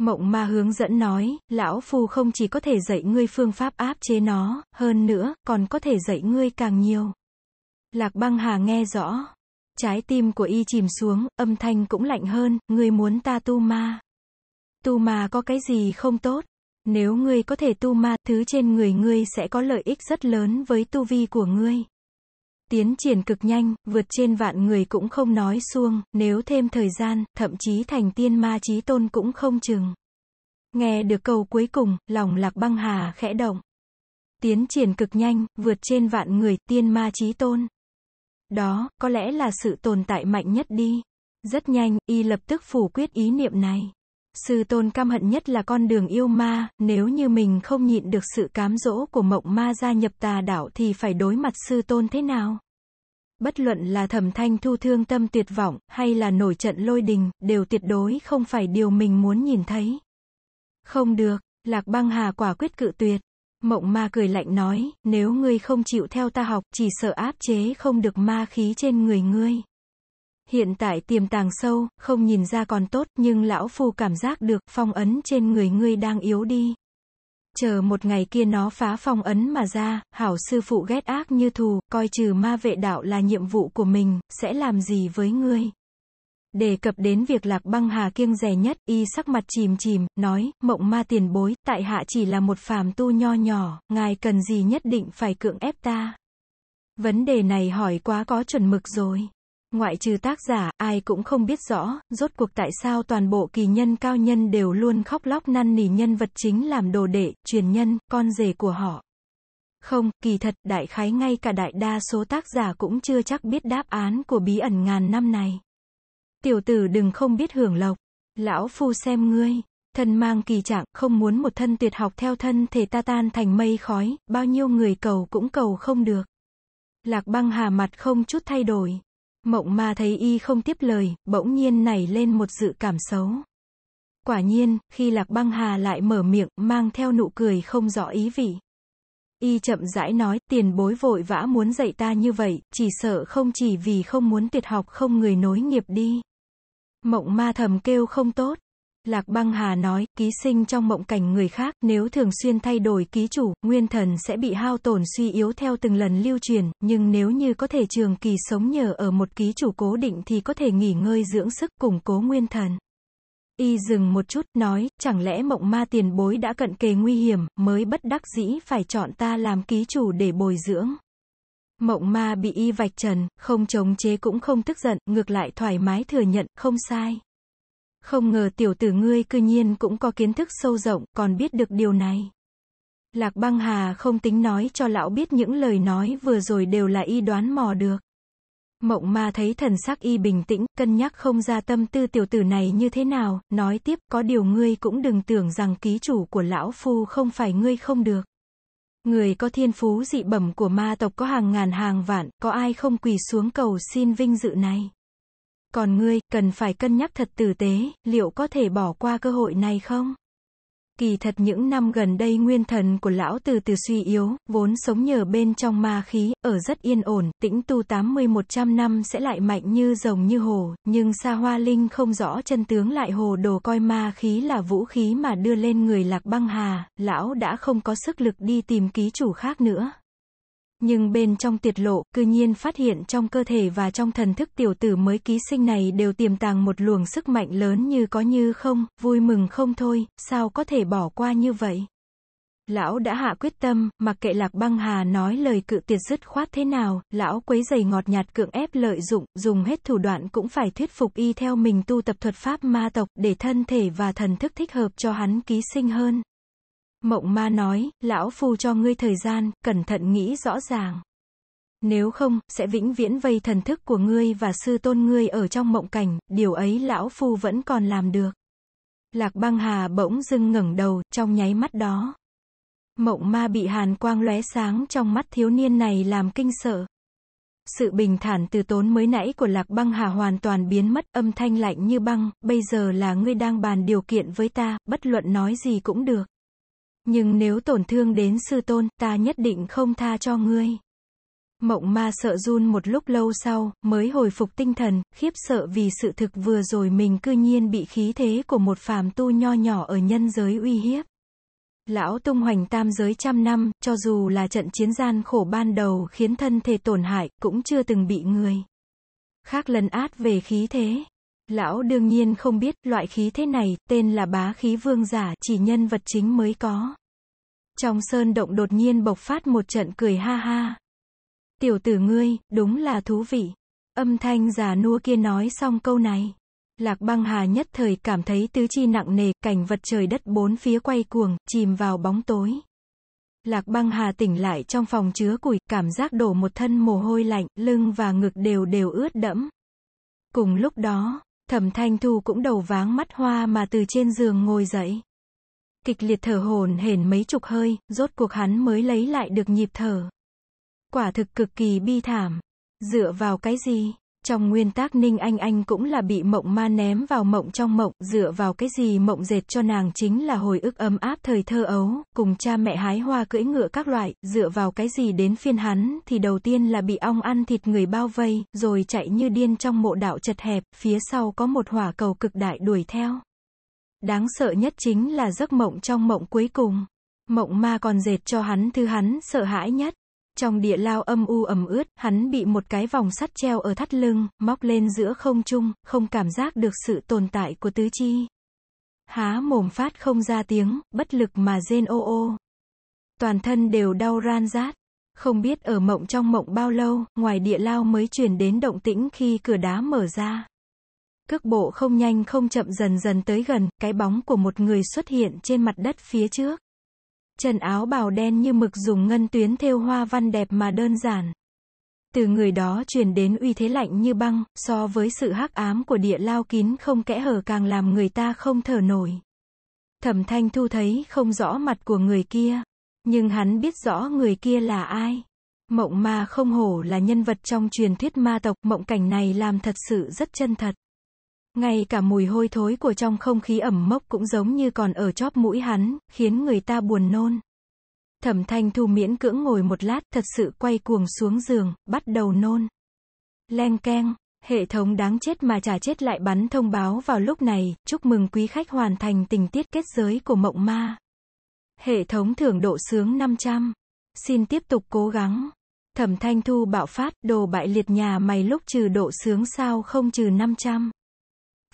Mộng ma hướng dẫn nói, lão phù không chỉ có thể dạy ngươi phương pháp áp chế nó, hơn nữa, còn có thể dạy ngươi càng nhiều. Lạc băng hà nghe rõ. Trái tim của y chìm xuống, âm thanh cũng lạnh hơn, ngươi muốn ta tu ma. Tu ma có cái gì không tốt? Nếu ngươi có thể tu ma, thứ trên người ngươi sẽ có lợi ích rất lớn với tu vi của ngươi. Tiến triển cực nhanh, vượt trên vạn người cũng không nói xuông, nếu thêm thời gian, thậm chí thành tiên ma trí tôn cũng không chừng. Nghe được câu cuối cùng, lòng lạc băng hà khẽ động. Tiến triển cực nhanh, vượt trên vạn người, tiên ma trí tôn. Đó, có lẽ là sự tồn tại mạnh nhất đi. Rất nhanh, y lập tức phủ quyết ý niệm này. Sư tôn cam hận nhất là con đường yêu ma, nếu như mình không nhịn được sự cám dỗ của mộng ma gia nhập tà đạo thì phải đối mặt sư tôn thế nào? Bất luận là thẩm thanh thu thương tâm tuyệt vọng, hay là nổi trận lôi đình, đều tuyệt đối không phải điều mình muốn nhìn thấy. Không được, lạc băng hà quả quyết cự tuyệt. Mộng ma cười lạnh nói, nếu ngươi không chịu theo ta học, chỉ sợ áp chế không được ma khí trên người ngươi hiện tại tiềm tàng sâu, không nhìn ra còn tốt, nhưng lão phu cảm giác được, phong ấn trên người ngươi đang yếu đi. Chờ một ngày kia nó phá phong ấn mà ra, hảo sư phụ ghét ác như thù, coi trừ ma vệ đạo là nhiệm vụ của mình, sẽ làm gì với ngươi? Đề cập đến việc lạc băng hà kiêng rẻ nhất, y sắc mặt chìm chìm, nói, mộng ma tiền bối, tại hạ chỉ là một phàm tu nho nhỏ, ngài cần gì nhất định phải cưỡng ép ta. Vấn đề này hỏi quá có chuẩn mực rồi. Ngoại trừ tác giả, ai cũng không biết rõ, rốt cuộc tại sao toàn bộ kỳ nhân cao nhân đều luôn khóc lóc năn nỉ nhân vật chính làm đồ đệ, truyền nhân, con rể của họ. Không, kỳ thật, đại khái ngay cả đại đa số tác giả cũng chưa chắc biết đáp án của bí ẩn ngàn năm này. Tiểu tử đừng không biết hưởng lộc. Lão phu xem ngươi, thân mang kỳ trạng, không muốn một thân tuyệt học theo thân thể ta tan thành mây khói, bao nhiêu người cầu cũng cầu không được. Lạc băng hà mặt không chút thay đổi. Mộng ma thấy y không tiếp lời, bỗng nhiên nảy lên một dự cảm xấu. Quả nhiên, khi Lạc Băng Hà lại mở miệng, mang theo nụ cười không rõ ý vị. Y chậm rãi nói, tiền bối vội vã muốn dạy ta như vậy, chỉ sợ không chỉ vì không muốn tuyệt học không người nối nghiệp đi. Mộng ma thầm kêu không tốt, Lạc Băng Hà nói, ký sinh trong mộng cảnh người khác, nếu thường xuyên thay đổi ký chủ, nguyên thần sẽ bị hao tổn suy yếu theo từng lần lưu truyền, nhưng nếu như có thể trường kỳ sống nhờ ở một ký chủ cố định thì có thể nghỉ ngơi dưỡng sức, củng cố nguyên thần. Y dừng một chút, nói, chẳng lẽ mộng ma tiền bối đã cận kề nguy hiểm, mới bất đắc dĩ phải chọn ta làm ký chủ để bồi dưỡng. Mộng ma bị y vạch trần, không chống chế cũng không tức giận, ngược lại thoải mái thừa nhận, không sai. Không ngờ tiểu tử ngươi cư nhiên cũng có kiến thức sâu rộng, còn biết được điều này. Lạc băng hà không tính nói cho lão biết những lời nói vừa rồi đều là y đoán mò được. Mộng ma thấy thần sắc y bình tĩnh, cân nhắc không ra tâm tư tiểu tử này như thế nào, nói tiếp, có điều ngươi cũng đừng tưởng rằng ký chủ của lão phu không phải ngươi không được. Người có thiên phú dị bẩm của ma tộc có hàng ngàn hàng vạn, có ai không quỳ xuống cầu xin vinh dự này. Còn ngươi, cần phải cân nhắc thật tử tế, liệu có thể bỏ qua cơ hội này không? Kỳ thật những năm gần đây nguyên thần của lão từ từ suy yếu, vốn sống nhờ bên trong ma khí, ở rất yên ổn, tĩnh tu 80-100 năm sẽ lại mạnh như rồng như hồ, nhưng xa hoa linh không rõ chân tướng lại hồ đồ coi ma khí là vũ khí mà đưa lên người lạc băng hà, lão đã không có sức lực đi tìm ký chủ khác nữa, nhưng bên trong tiệt lộ, cư nhiên phát hiện trong cơ thể và trong thần thức tiểu tử mới ký sinh này đều tiềm tàng một luồng sức mạnh lớn như có như không, vui mừng không thôi, sao có thể bỏ qua như vậy. Lão đã hạ quyết tâm, mặc kệ Lạc Băng Hà nói lời cự tuyệt dứt khoát thế nào, lão quấy giày ngọt nhạt cưỡng ép lợi dụng, dùng hết thủ đoạn cũng phải thuyết phục y theo mình tu tập thuật pháp ma tộc, để thân thể và thần thức thích hợp cho hắn ký sinh hơn. Mộng ma nói, lão phu cho ngươi thời gian, cẩn thận nghĩ rõ ràng. Nếu không, sẽ vĩnh viễn vây thần thức của ngươi và sư tôn ngươi ở trong mộng cảnh, điều ấy lão phu vẫn còn làm được. Lạc băng hà bỗng dưng ngẩng đầu, trong nháy mắt đó. Mộng ma bị hàn quang lóe sáng trong mắt thiếu niên này làm kinh sợ. Sự bình thản từ tốn mới nãy của lạc băng hà hoàn toàn biến mất âm thanh lạnh như băng, bây giờ là ngươi đang bàn điều kiện với ta, bất luận nói gì cũng được. Nhưng nếu tổn thương đến sư tôn, ta nhất định không tha cho ngươi. Mộng ma sợ run một lúc lâu sau, mới hồi phục tinh thần, khiếp sợ vì sự thực vừa rồi mình cư nhiên bị khí thế của một phàm tu nho nhỏ ở nhân giới uy hiếp. Lão tung hoành tam giới trăm năm, cho dù là trận chiến gian khổ ban đầu khiến thân thể tổn hại, cũng chưa từng bị người. Khác lần át về khí thế. Lão đương nhiên không biết, loại khí thế này, tên là bá khí vương giả, chỉ nhân vật chính mới có. Trong sơn động đột nhiên bộc phát một trận cười ha ha. Tiểu tử ngươi, đúng là thú vị. Âm thanh già nua kia nói xong câu này. Lạc băng hà nhất thời cảm thấy tứ chi nặng nề, cảnh vật trời đất bốn phía quay cuồng, chìm vào bóng tối. Lạc băng hà tỉnh lại trong phòng chứa củi, cảm giác đổ một thân mồ hôi lạnh, lưng và ngực đều đều ướt đẫm. Cùng lúc đó, Thẩm Thanh Thu cũng đầu váng mắt hoa mà từ trên giường ngồi dậy. Kịch liệt thở hổn hển mấy chục hơi, rốt cuộc hắn mới lấy lại được nhịp thở. Quả thực cực kỳ bi thảm. Dựa vào cái gì? Trong nguyên tác Ninh Anh Anh cũng là bị mộng ma ném vào mộng trong mộng, dựa vào cái gì mộng dệt cho nàng chính là hồi ức ấm áp thời thơ ấu, cùng cha mẹ hái hoa cưỡi ngựa các loại, dựa vào cái gì đến phiên hắn thì đầu tiên là bị ong ăn thịt người bao vây, rồi chạy như điên trong mộ đạo chật hẹp, phía sau có một hỏa cầu cực đại đuổi theo. Đáng sợ nhất chính là giấc mộng trong mộng cuối cùng. Mộng ma còn dệt cho hắn thứ hắn sợ hãi nhất. Trong địa lao âm u ẩm ướt, hắn bị một cái vòng sắt treo ở thắt lưng, móc lên giữa không trung, không cảm giác được sự tồn tại của tứ chi. Há mồm phát không ra tiếng, bất lực mà rên ô ô. Toàn thân đều đau ran rát. Không biết ở mộng trong mộng bao lâu, ngoài địa lao mới truyền đến động tĩnh khi cửa đá mở ra. Cước bộ không nhanh không chậm dần dần tới gần, cái bóng của một người xuất hiện trên mặt đất phía trước. Trần áo bào đen như mực dùng ngân tuyến thêu hoa văn đẹp mà đơn giản. Từ người đó truyền đến uy thế lạnh như băng, so với sự hắc ám của địa lao kín không kẽ hở càng làm người ta không thở nổi. Thẩm thanh thu thấy không rõ mặt của người kia, nhưng hắn biết rõ người kia là ai. Mộng ma không hổ là nhân vật trong truyền thuyết ma tộc, mộng cảnh này làm thật sự rất chân thật. Ngay cả mùi hôi thối của trong không khí ẩm mốc cũng giống như còn ở chóp mũi hắn, khiến người ta buồn nôn. Thẩm thanh thu miễn cưỡng ngồi một lát, thật sự quay cuồng xuống giường, bắt đầu nôn. Leng keng, hệ thống đáng chết mà trả chết lại bắn thông báo vào lúc này, chúc mừng quý khách hoàn thành tình tiết kết giới của mộng ma. Hệ thống thưởng độ sướng 500. Xin tiếp tục cố gắng. Thẩm thanh thu bạo phát, đồ bại liệt nhà mày lúc trừ độ sướng sao không trừ 500.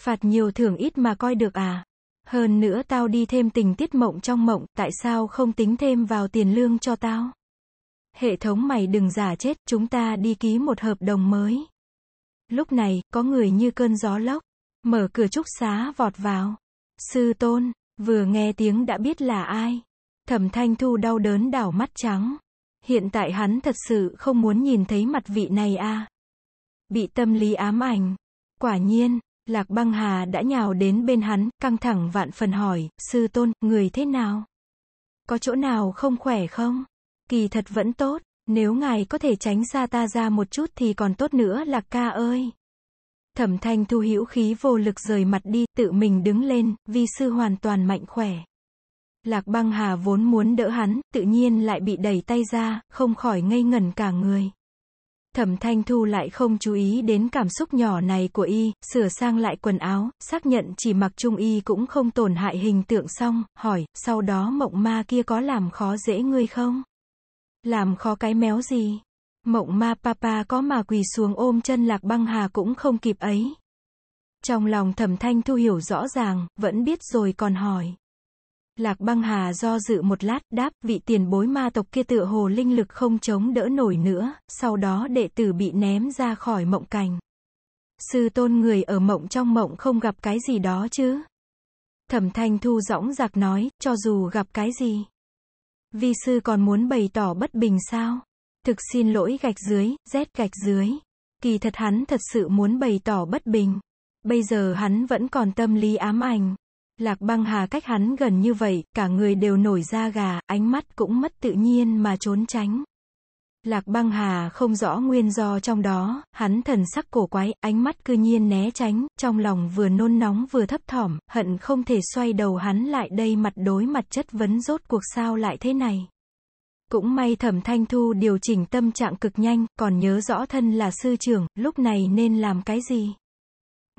Phạt nhiều thưởng ít mà coi được à? Hơn nữa tao đi thêm tình tiết mộng trong mộng, tại sao không tính thêm vào tiền lương cho tao? Hệ thống mày đừng giả chết, chúng ta đi ký một hợp đồng mới. Lúc này, có người như cơn gió lốc, mở cửa trúc xá vọt vào. Sư tôn, vừa nghe tiếng đã biết là ai. Thẩm thanh thu đau đớn đảo mắt trắng. Hiện tại hắn thật sự không muốn nhìn thấy mặt vị này a à? Bị tâm lý ám ảnh. Quả nhiên, Lạc băng hà đã nhào đến bên hắn, căng thẳng vạn phần hỏi, sư tôn, người thế nào? Có chỗ nào không khỏe không? Kỳ thật vẫn tốt, nếu ngài có thể tránh xa ta ra một chút thì còn tốt nữa lạc ca ơi. Thẩm thanh thu hữu khí vô lực rời mặt đi, tự mình đứng lên, vi sư hoàn toàn mạnh khỏe. Lạc băng hà vốn muốn đỡ hắn, tự nhiên lại bị đẩy tay ra, không khỏi ngây ngẩn cả người. Thẩm Thanh Thu lại không chú ý đến cảm xúc nhỏ này của y, sửa sang lại quần áo, xác nhận chỉ mặc chung y cũng không tổn hại hình tượng xong, hỏi, sau đó mộng ma kia có làm khó dễ ngươi không? Làm khó cái méo gì? Mộng ma papa có mà quỳ xuống ôm chân lạc băng hà cũng không kịp ấy. Trong lòng thẩm thanh thu hiểu rõ ràng, vẫn biết rồi còn hỏi. Lạc băng hà do dự một lát, đáp, vị tiền bối ma tộc kia tựa hồ linh lực không chống đỡ nổi nữa, sau đó đệ tử bị ném ra khỏi mộng cảnh. Sư tôn người ở mộng trong mộng không gặp cái gì đó chứ. Thẩm thanh thu rõng giặc nói, cho dù gặp cái gì. Vi sư còn muốn bày tỏ bất bình sao? Thực xin lỗi gạch dưới, rét gạch dưới. Kỳ thật hắn thật sự muốn bày tỏ bất bình. Bây giờ hắn vẫn còn tâm lý ám ảnh. Lạc băng hà cách hắn gần như vậy, cả người đều nổi da gà, ánh mắt cũng mất tự nhiên mà trốn tránh. Lạc băng hà không rõ nguyên do trong đó, hắn thần sắc cổ quái, ánh mắt cư nhiên né tránh, trong lòng vừa nôn nóng vừa thấp thỏm, hận không thể xoay đầu hắn lại đây mặt đối mặt chất vấn rốt cuộc sao lại thế này. Cũng may thẩm thanh thu điều chỉnh tâm trạng cực nhanh, còn nhớ rõ thân là sư trưởng, lúc này nên làm cái gì.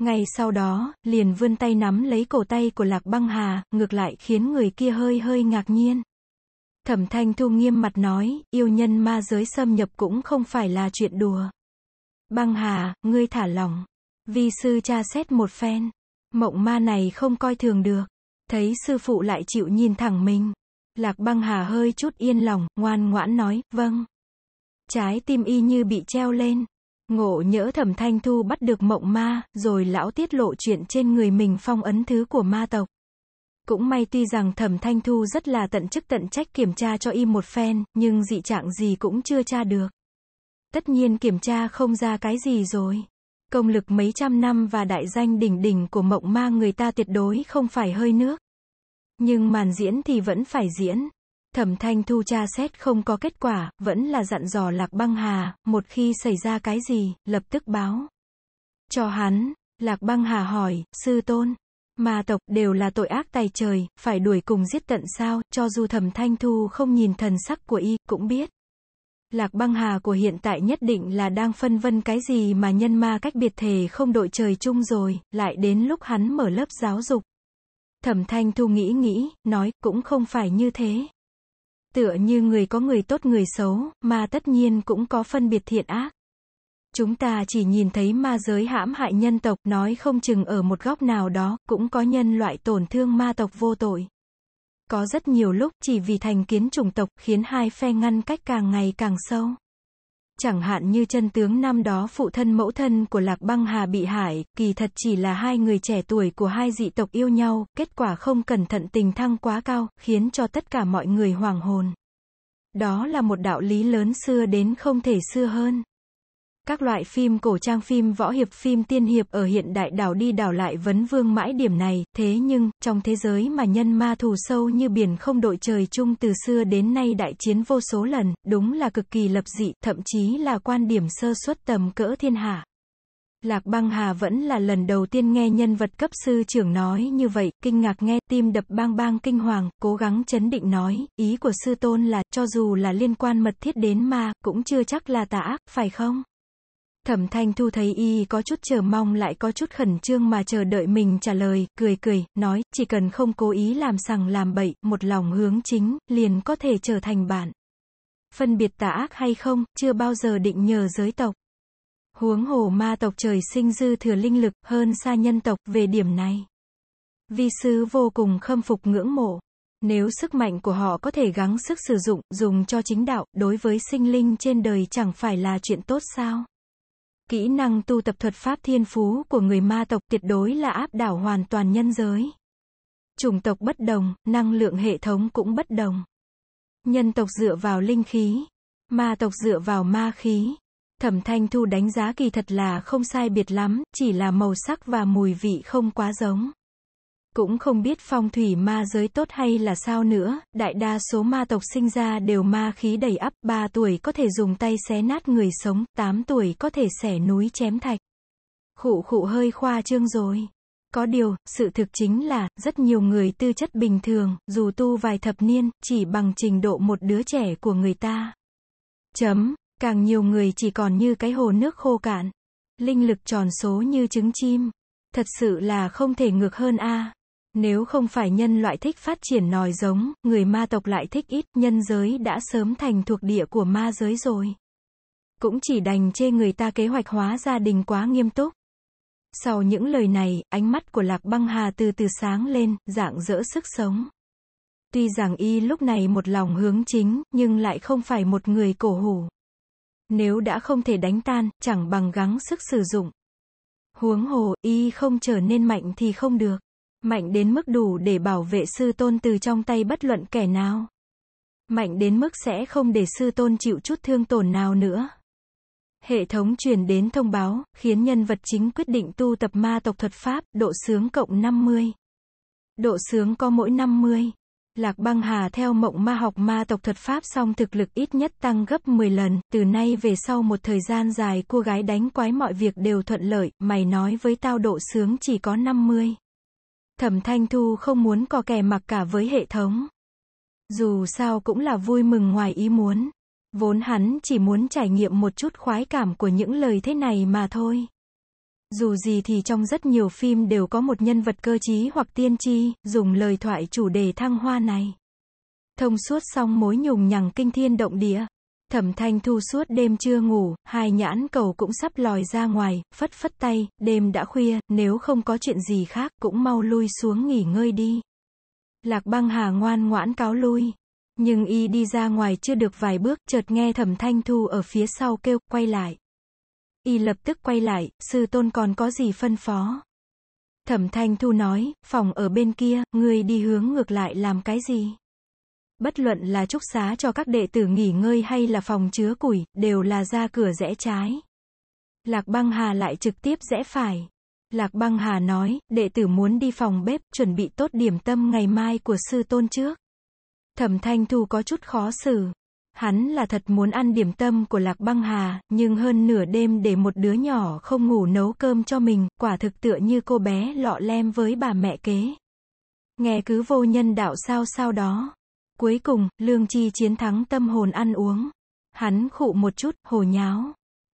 Ngay sau đó, liền vươn tay nắm lấy cổ tay của Lạc Băng Hà, ngược lại khiến người kia hơi hơi ngạc nhiên. Thẩm Thanh Thu nghiêm mặt nói, yêu nhân ma giới xâm nhập cũng không phải là chuyện đùa. Băng Hà, ngươi thả lỏng. Vi sư cha xét một phen. Mộng ma này không coi thường được. Thấy sư phụ lại chịu nhìn thẳng mình. Lạc băng hà hơi chút yên lòng, ngoan ngoãn nói, vâng. Trái tim y như bị treo lên. Ngộ nhỡ thẩm thanh thu bắt được mộng ma, rồi lão tiết lộ chuyện trên người mình phong ấn thứ của ma tộc. Cũng may tuy rằng thẩm thanh thu rất là tận chức tận trách kiểm tra cho y một phen, nhưng dị trạng gì cũng chưa tra được. Tất nhiên kiểm tra không ra cái gì rồi. Công lực mấy trăm năm và đại danh đỉnh đỉnh của mộng ma người ta tuyệt đối không phải hơi nước. Nhưng màn diễn thì vẫn phải diễn. Thẩm Thanh Thu tra xét không có kết quả, vẫn là dặn dò Lạc Băng Hà, một khi xảy ra cái gì, lập tức báo. Cho hắn, Lạc Băng Hà hỏi, sư tôn, mà tộc đều là tội ác tài trời, phải đuổi cùng giết tận sao, cho dù Thẩm Thanh Thu không nhìn thần sắc của y, cũng biết. Lạc Băng Hà của hiện tại nhất định là đang phân vân cái gì mà nhân ma cách biệt thể không đội trời chung rồi, lại đến lúc hắn mở lớp giáo dục. Thẩm Thanh Thu nghĩ nghĩ, nói, cũng không phải như thế. Tựa như người có người tốt người xấu, mà tất nhiên cũng có phân biệt thiện ác. Chúng ta chỉ nhìn thấy ma giới hãm hại nhân tộc, nói không chừng ở một góc nào đó, cũng có nhân loại tổn thương ma tộc vô tội. Có rất nhiều lúc chỉ vì thành kiến chủng tộc khiến hai phe ngăn cách càng ngày càng sâu. Chẳng hạn như chân tướng năm đó phụ thân mẫu thân của Lạc Băng Hà bị hại, kỳ thật chỉ là hai người trẻ tuổi của hai dị tộc yêu nhau, kết quả không cẩn thận tình thăng quá cao, khiến cho tất cả mọi người hoàng hồn. Đó là một đạo lý lớn xưa đến không thể xưa hơn. Các loại phim cổ trang phim võ hiệp phim tiên hiệp ở hiện đại đảo đi đảo lại vấn vương mãi điểm này, thế nhưng, trong thế giới mà nhân ma thù sâu như biển không đội trời chung từ xưa đến nay đại chiến vô số lần, đúng là cực kỳ lập dị, thậm chí là quan điểm sơ suất tầm cỡ thiên hạ. Lạc băng hà vẫn là lần đầu tiên nghe nhân vật cấp sư trưởng nói như vậy, kinh ngạc nghe, tim đập bang bang kinh hoàng, cố gắng chấn định nói, ý của sư tôn là, cho dù là liên quan mật thiết đến ma, cũng chưa chắc là tà ác, phải không? Thẩm Thanh Thu thấy y có chút chờ mong lại có chút khẩn trương mà chờ đợi mình trả lời, cười cười, nói, chỉ cần không cố ý làm sằng làm bậy, một lòng hướng chính, liền có thể trở thành bạn. Phân biệt tà ác hay không, chưa bao giờ định nhờ giới tộc. Huống hồ ma tộc trời sinh dư thừa linh lực, hơn xa nhân tộc, về điểm này. Vi sư vô cùng khâm phục ngưỡng mộ. Nếu sức mạnh của họ có thể gắng sức sử dụng, dùng cho chính đạo, đối với sinh linh trên đời chẳng phải là chuyện tốt sao? Kỹ năng tu tập thuật pháp thiên phú của người ma tộc tuyệt đối là áp đảo hoàn toàn nhân giới. Chủng tộc bất đồng, năng lượng hệ thống cũng bất đồng. Nhân tộc dựa vào linh khí, ma tộc dựa vào ma khí. Thẩm Thanh Thu đánh giá kỳ thật là không sai biệt lắm, chỉ là màu sắc và mùi vị không quá giống. Cũng không biết phong thủy ma giới tốt hay là sao nữa, đại đa số ma tộc sinh ra đều ma khí đầy ắp, 3 tuổi có thể dùng tay xé nát người sống, 8 tuổi có thể xẻ núi chém thạch. Khụ khụ hơi khoa trương rồi. Có điều, sự thực chính là, rất nhiều người tư chất bình thường, dù tu vài thập niên, chỉ bằng trình độ một đứa trẻ của người ta. Chấm. Càng nhiều người chỉ còn như cái hồ nước khô cạn. Linh lực tròn số như trứng chim. Thật sự là không thể ngược hơn a. Nếu không phải nhân loại thích phát triển nòi giống, người ma tộc lại thích ít, nhân giới đã sớm thành thuộc địa của ma giới rồi. Cũng chỉ đành chê người ta kế hoạch hóa gia đình quá nghiêm túc. Sau những lời này, ánh mắt của Lạc Băng Hà từ từ sáng lên, dạng dỡ sức sống. Tuy rằng y lúc này một lòng hướng chính, nhưng lại không phải một người cổ hủ. Nếu đã không thể đánh tan, chẳng bằng gắng sức sử dụng. Huống hồ, y không trở nên mạnh thì không được. Mạnh đến mức đủ để bảo vệ sư tôn từ trong tay bất luận kẻ nào. Mạnh đến mức sẽ không để sư tôn chịu chút thương tổn nào nữa. Hệ thống truyền đến thông báo, khiến nhân vật chính quyết định tu tập ma tộc thuật pháp, độ sướng cộng 50. Độ sướng có mỗi 50. Lạc băng hà theo mộng ma học ma tộc thuật pháp xong thực lực ít nhất tăng gấp 10 lần, từ nay về sau một thời gian dài cô gái đánh quái mọi việc đều thuận lợi, mày nói với tao độ sướng chỉ có 50. Thẩm Thanh Thu không muốn co kè mặc cả với hệ thống. Dù sao cũng là vui mừng ngoài ý muốn. Vốn hắn chỉ muốn trải nghiệm một chút khoái cảm của những lời thế này mà thôi. Dù gì thì trong rất nhiều phim đều có một nhân vật cơ trí hoặc tiên tri, dùng lời thoại chủ đề thăng hoa này. Thông suốt xong mối nhùng nhằng kinh thiên động địa. Thẩm Thanh Thu suốt đêm chưa ngủ, hai nhãn cầu cũng sắp lòi ra ngoài, phất phất tay, đêm đã khuya, nếu không có chuyện gì khác cũng mau lui xuống nghỉ ngơi đi. Lạc băng hà ngoan ngoãn cáo lui. Nhưng y đi ra ngoài chưa được vài bước, chợt nghe Thẩm Thanh Thu ở phía sau kêu, quay lại. Y lập tức quay lại, sư tôn còn có gì phân phó. Thẩm Thanh Thu nói, phòng ở bên kia, người đi hướng ngược lại làm cái gì? bất luận là trúc xá cho các đệ tử nghỉ ngơi hay là phòng chứa củi, đều là ra cửa rẽ trái. Lạc băng hà lại trực tiếp rẽ phải. Lạc băng hà nói, đệ tử muốn đi phòng bếp, chuẩn bị tốt điểm tâm ngày mai của sư tôn trước. Thẩm thanh thu có chút khó xử. Hắn là thật muốn ăn điểm tâm của Lạc Băng Hà, nhưng hơn nửa đêm để một đứa nhỏ không ngủ nấu cơm cho mình, quả thực tựa như cô bé lọ lem với bà mẹ kế. Nghe cứ vô nhân đạo sao sao đó. Cuối cùng, lương chi chiến thắng tâm hồn ăn uống. Hắn khụ một chút, hồ nháo.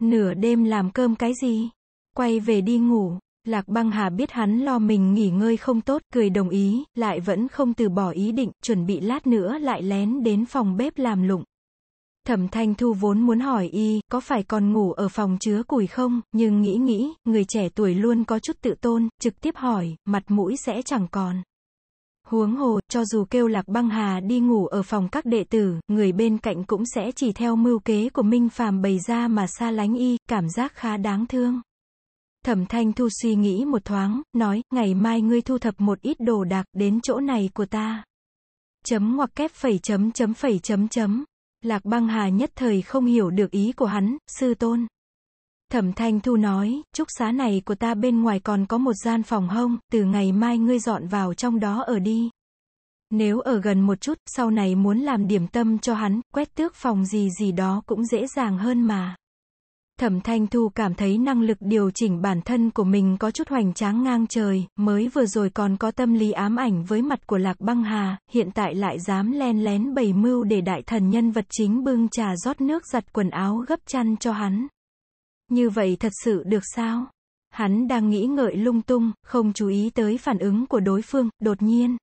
Nửa đêm làm cơm cái gì? Quay về đi ngủ. Lạc băng hà biết hắn lo mình nghỉ ngơi không tốt, cười đồng ý, lại vẫn không từ bỏ ý định, chuẩn bị lát nữa lại lén đến phòng bếp làm lụng. Thẩm Thanh Thu vốn muốn hỏi y, có phải còn ngủ ở phòng chứa củi không, nhưng nghĩ nghĩ, người trẻ tuổi luôn có chút tự tôn, trực tiếp hỏi, mặt mũi sẽ chẳng còn. Huống hồ, cho dù kêu lạc băng hà đi ngủ ở phòng các đệ tử, người bên cạnh cũng sẽ chỉ theo mưu kế của Minh Phàm bày ra mà xa lánh y, cảm giác khá đáng thương. Thẩm Thanh Thu suy nghĩ một thoáng, nói, ngày mai ngươi thu thập một ít đồ đạc đến chỗ này của ta. Chấm ngoặc kép phẩy chấm chấm phẩy chấm chấm. Lạc băng hà nhất thời không hiểu được ý của hắn, sư tôn. Thẩm Thanh Thu nói, trúc xá này của ta bên ngoài còn có một gian phòng hông, từ ngày mai ngươi dọn vào trong đó ở đi. Nếu ở gần một chút, sau này muốn làm điểm tâm cho hắn, quét tước phòng gì gì đó cũng dễ dàng hơn mà. Thẩm Thanh Thu cảm thấy năng lực điều chỉnh bản thân của mình có chút hoành tráng ngang trời, mới vừa rồi còn có tâm lý ám ảnh với mặt của Lạc Băng Hà, hiện tại lại dám len lén bày mưu để đại thần nhân vật chính bưng trà rót nước giặt quần áo gấp chăn cho hắn. Như vậy thật sự được sao? Hắn đang nghĩ ngợi lung tung, không chú ý tới phản ứng của đối phương, đột nhiên.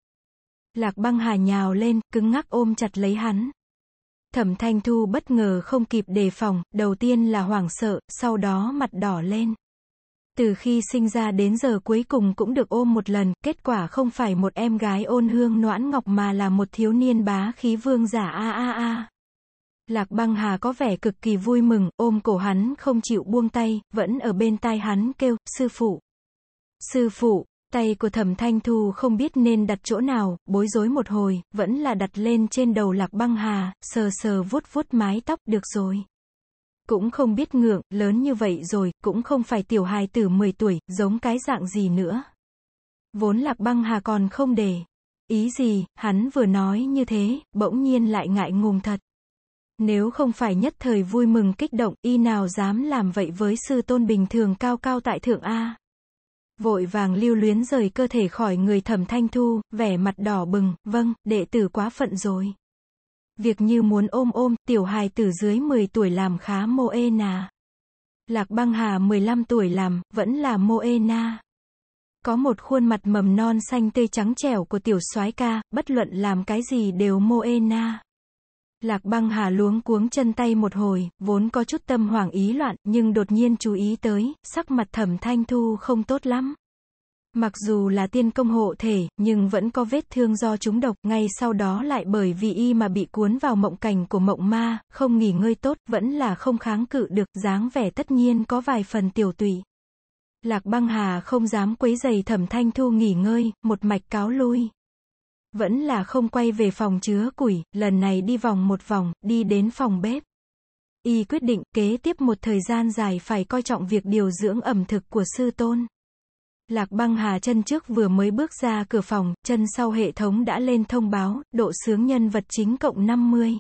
Lạc băng hà nhào lên, cứng ngắc ôm chặt lấy hắn. Thẩm thanh thu bất ngờ không kịp đề phòng, đầu tiên là hoảng sợ, sau đó mặt đỏ lên. Từ khi sinh ra đến giờ cuối cùng cũng được ôm một lần, kết quả không phải một em gái ôn hương noãn ngọc mà là một thiếu niên bá khí vương giả a a a. Lạc băng hà có vẻ cực kỳ vui mừng, ôm cổ hắn không chịu buông tay, vẫn ở bên tai hắn kêu, sư phụ. Sư phụ, tay của thẩm thanh thu không biết nên đặt chỗ nào, bối rối một hồi, vẫn là đặt lên trên đầu lạc băng hà, sờ sờ vuốt vuốt mái tóc, được rồi. Cũng không biết ngượng, lớn như vậy rồi, cũng không phải tiểu hài từ 10 tuổi, giống cái dạng gì nữa. Vốn lạc băng hà còn không để. Ý gì, hắn vừa nói như thế, bỗng nhiên lại ngại ngùng thật. Nếu không phải nhất thời vui mừng kích động, y nào dám làm vậy với sư tôn bình thường cao cao tại thượng A. Vội vàng lưu luyến rời cơ thể khỏi người thẩm thanh thu, vẻ mặt đỏ bừng, vâng, đệ tử quá phận rồi. Việc như muốn ôm ôm, tiểu hài tử dưới 10 tuổi làm khá mô ê nà. Lạc băng hà 15 tuổi làm, vẫn là mô ê na. Có một khuôn mặt mầm non xanh tươi trắng trẻo của tiểu soái ca, bất luận làm cái gì đều mô ê na. Lạc băng hà luống cuống chân tay một hồi, vốn có chút tâm hoảng ý loạn, nhưng đột nhiên chú ý tới, sắc mặt thẩm thanh thu không tốt lắm. Mặc dù là tiên công hộ thể, nhưng vẫn có vết thương do chúng độc, ngay sau đó lại bởi vì y mà bị cuốn vào mộng cảnh của mộng ma, không nghỉ ngơi tốt, vẫn là không kháng cự được, dáng vẻ tất nhiên có vài phần tiểu tụy. Lạc băng hà không dám quấy giày thẩm thanh thu nghỉ ngơi, một mạch cáo lui vẫn là không quay về phòng chứa củi, lần này đi vòng một vòng, đi đến phòng bếp. Y quyết định kế tiếp một thời gian dài phải coi trọng việc điều dưỡng ẩm thực của sư tôn. Lạc băng hà chân trước vừa mới bước ra cửa phòng, chân sau hệ thống đã lên thông báo, độ sướng nhân vật chính cộng 50.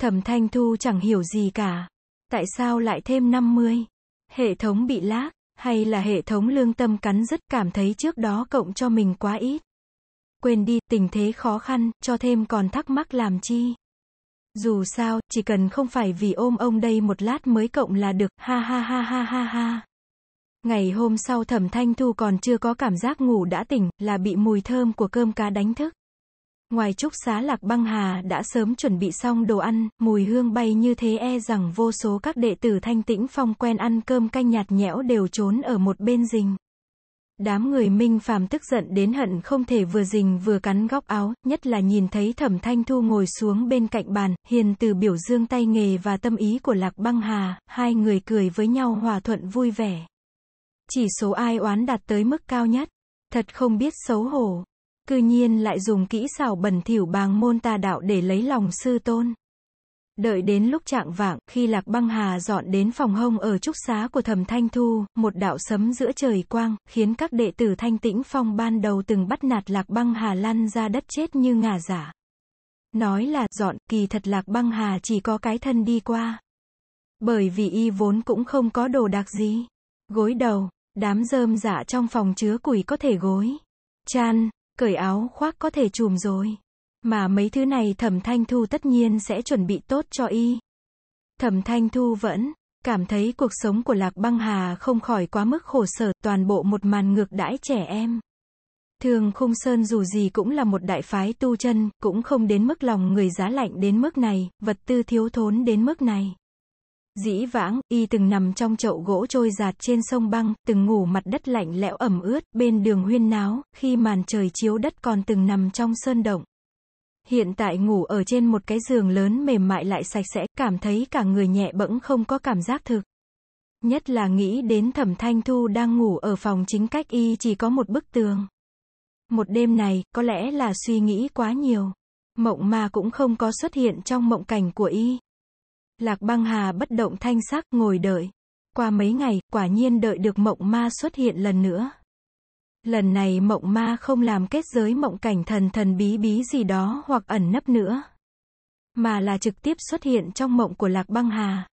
Thẩm thanh thu chẳng hiểu gì cả. Tại sao lại thêm 50? Hệ thống bị lác, hay là hệ thống lương tâm cắn rất cảm thấy trước đó cộng cho mình quá ít? quên đi, tình thế khó khăn, cho thêm còn thắc mắc làm chi. Dù sao, chỉ cần không phải vì ôm ông đây một lát mới cộng là được, ha ha ha ha ha ha. Ngày hôm sau thẩm thanh thu còn chưa có cảm giác ngủ đã tỉnh, là bị mùi thơm của cơm cá đánh thức. Ngoài trúc xá lạc băng hà đã sớm chuẩn bị xong đồ ăn, mùi hương bay như thế e rằng vô số các đệ tử thanh tĩnh phong quen ăn cơm canh nhạt nhẽo đều trốn ở một bên rình. Đám người Minh Phàm tức giận đến hận không thể vừa rình vừa cắn góc áo, nhất là nhìn thấy Thẩm Thanh Thu ngồi xuống bên cạnh bàn, hiền từ biểu dương tay nghề và tâm ý của Lạc Băng Hà, hai người cười với nhau hòa thuận vui vẻ. Chỉ số ai oán đạt tới mức cao nhất, thật không biết xấu hổ. Cư nhiên lại dùng kỹ xảo bẩn thỉu bàng môn tà đạo để lấy lòng sư tôn. Đợi đến lúc trạng vạng, khi Lạc Băng Hà dọn đến phòng hông ở trúc xá của Thẩm Thanh Thu, một đạo sấm giữa trời quang, khiến các đệ tử Thanh Tĩnh Phong ban đầu từng bắt nạt Lạc Băng Hà lăn ra đất chết như ngả giả. Nói là dọn, kỳ thật Lạc Băng Hà chỉ có cái thân đi qua. Bởi vì y vốn cũng không có đồ đặc gì. Gối đầu, đám rơm dạ trong phòng chứa củi có thể gối. Chan, cởi áo khoác có thể chùm rồi. Mà mấy thứ này thẩm thanh thu tất nhiên sẽ chuẩn bị tốt cho y. Thẩm thanh thu vẫn cảm thấy cuộc sống của Lạc Băng Hà không khỏi quá mức khổ sở, toàn bộ một màn ngược đãi trẻ em. Thường Khung Sơn dù gì cũng là một đại phái tu chân, cũng không đến mức lòng người giá lạnh đến mức này, vật tư thiếu thốn đến mức này. Dĩ vãng, y từng nằm trong chậu gỗ trôi giạt trên sông băng, từng ngủ mặt đất lạnh lẽo ẩm ướt, bên đường huyên náo, khi màn trời chiếu đất còn từng nằm trong sơn động. Hiện tại ngủ ở trên một cái giường lớn mềm mại lại sạch sẽ, cảm thấy cả người nhẹ bẫng không có cảm giác thực. Nhất là nghĩ đến thẩm thanh thu đang ngủ ở phòng chính cách y chỉ có một bức tường. Một đêm này, có lẽ là suy nghĩ quá nhiều. Mộng ma cũng không có xuất hiện trong mộng cảnh của y. Lạc băng hà bất động thanh sắc ngồi đợi. Qua mấy ngày, quả nhiên đợi được mộng ma xuất hiện lần nữa. Lần này mộng ma không làm kết giới mộng cảnh thần thần bí bí gì đó hoặc ẩn nấp nữa. Mà là trực tiếp xuất hiện trong mộng của Lạc Băng Hà.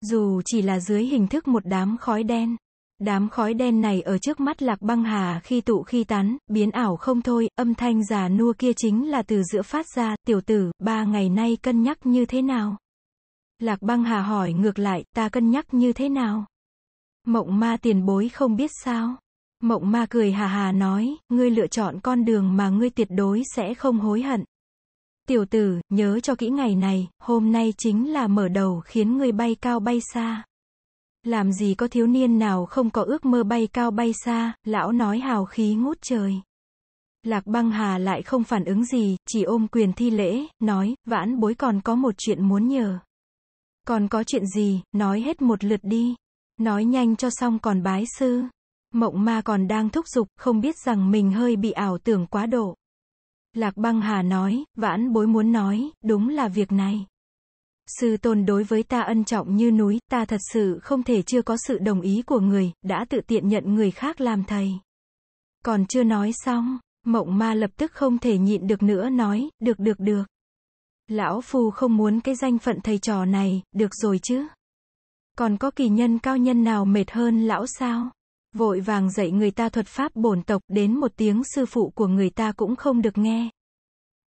Dù chỉ là dưới hình thức một đám khói đen. Đám khói đen này ở trước mắt Lạc Băng Hà khi tụ khi tán, biến ảo không thôi, âm thanh già nua kia chính là từ giữa phát ra, tiểu tử, ba ngày nay cân nhắc như thế nào? Lạc Băng Hà hỏi ngược lại, ta cân nhắc như thế nào? Mộng ma tiền bối không biết sao? Mộng ma cười hà hà nói, ngươi lựa chọn con đường mà ngươi tuyệt đối sẽ không hối hận. Tiểu tử, nhớ cho kỹ ngày này, hôm nay chính là mở đầu khiến ngươi bay cao bay xa. Làm gì có thiếu niên nào không có ước mơ bay cao bay xa, lão nói hào khí ngút trời. Lạc băng hà lại không phản ứng gì, chỉ ôm quyền thi lễ, nói, vãn bối còn có một chuyện muốn nhờ. Còn có chuyện gì, nói hết một lượt đi. Nói nhanh cho xong còn bái sư. Mộng ma còn đang thúc giục, không biết rằng mình hơi bị ảo tưởng quá độ. Lạc băng hà nói, vãn bối muốn nói, đúng là việc này. Sư tôn đối với ta ân trọng như núi, ta thật sự không thể chưa có sự đồng ý của người, đã tự tiện nhận người khác làm thầy. Còn chưa nói xong, mộng ma lập tức không thể nhịn được nữa nói, được được được. Lão Phu không muốn cái danh phận thầy trò này, được rồi chứ. Còn có kỳ nhân cao nhân nào mệt hơn lão sao? Vội vàng dạy người ta thuật pháp bổn tộc, đến một tiếng sư phụ của người ta cũng không được nghe.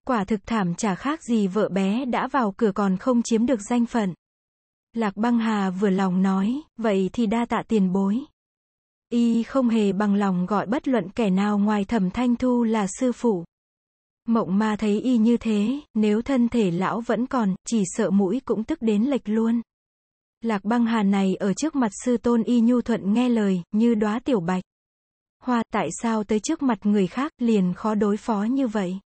Quả thực thảm chả khác gì vợ bé đã vào cửa còn không chiếm được danh phận. Lạc băng hà vừa lòng nói, vậy thì đa tạ tiền bối. Y không hề bằng lòng gọi bất luận kẻ nào ngoài thẩm thanh thu là sư phụ. Mộng ma thấy y như thế, nếu thân thể lão vẫn còn, chỉ sợ mũi cũng tức đến lệch luôn. Lạc băng hà này ở trước mặt sư tôn y nhu thuận nghe lời, như đóa tiểu bạch. Hoa, tại sao tới trước mặt người khác, liền khó đối phó như vậy?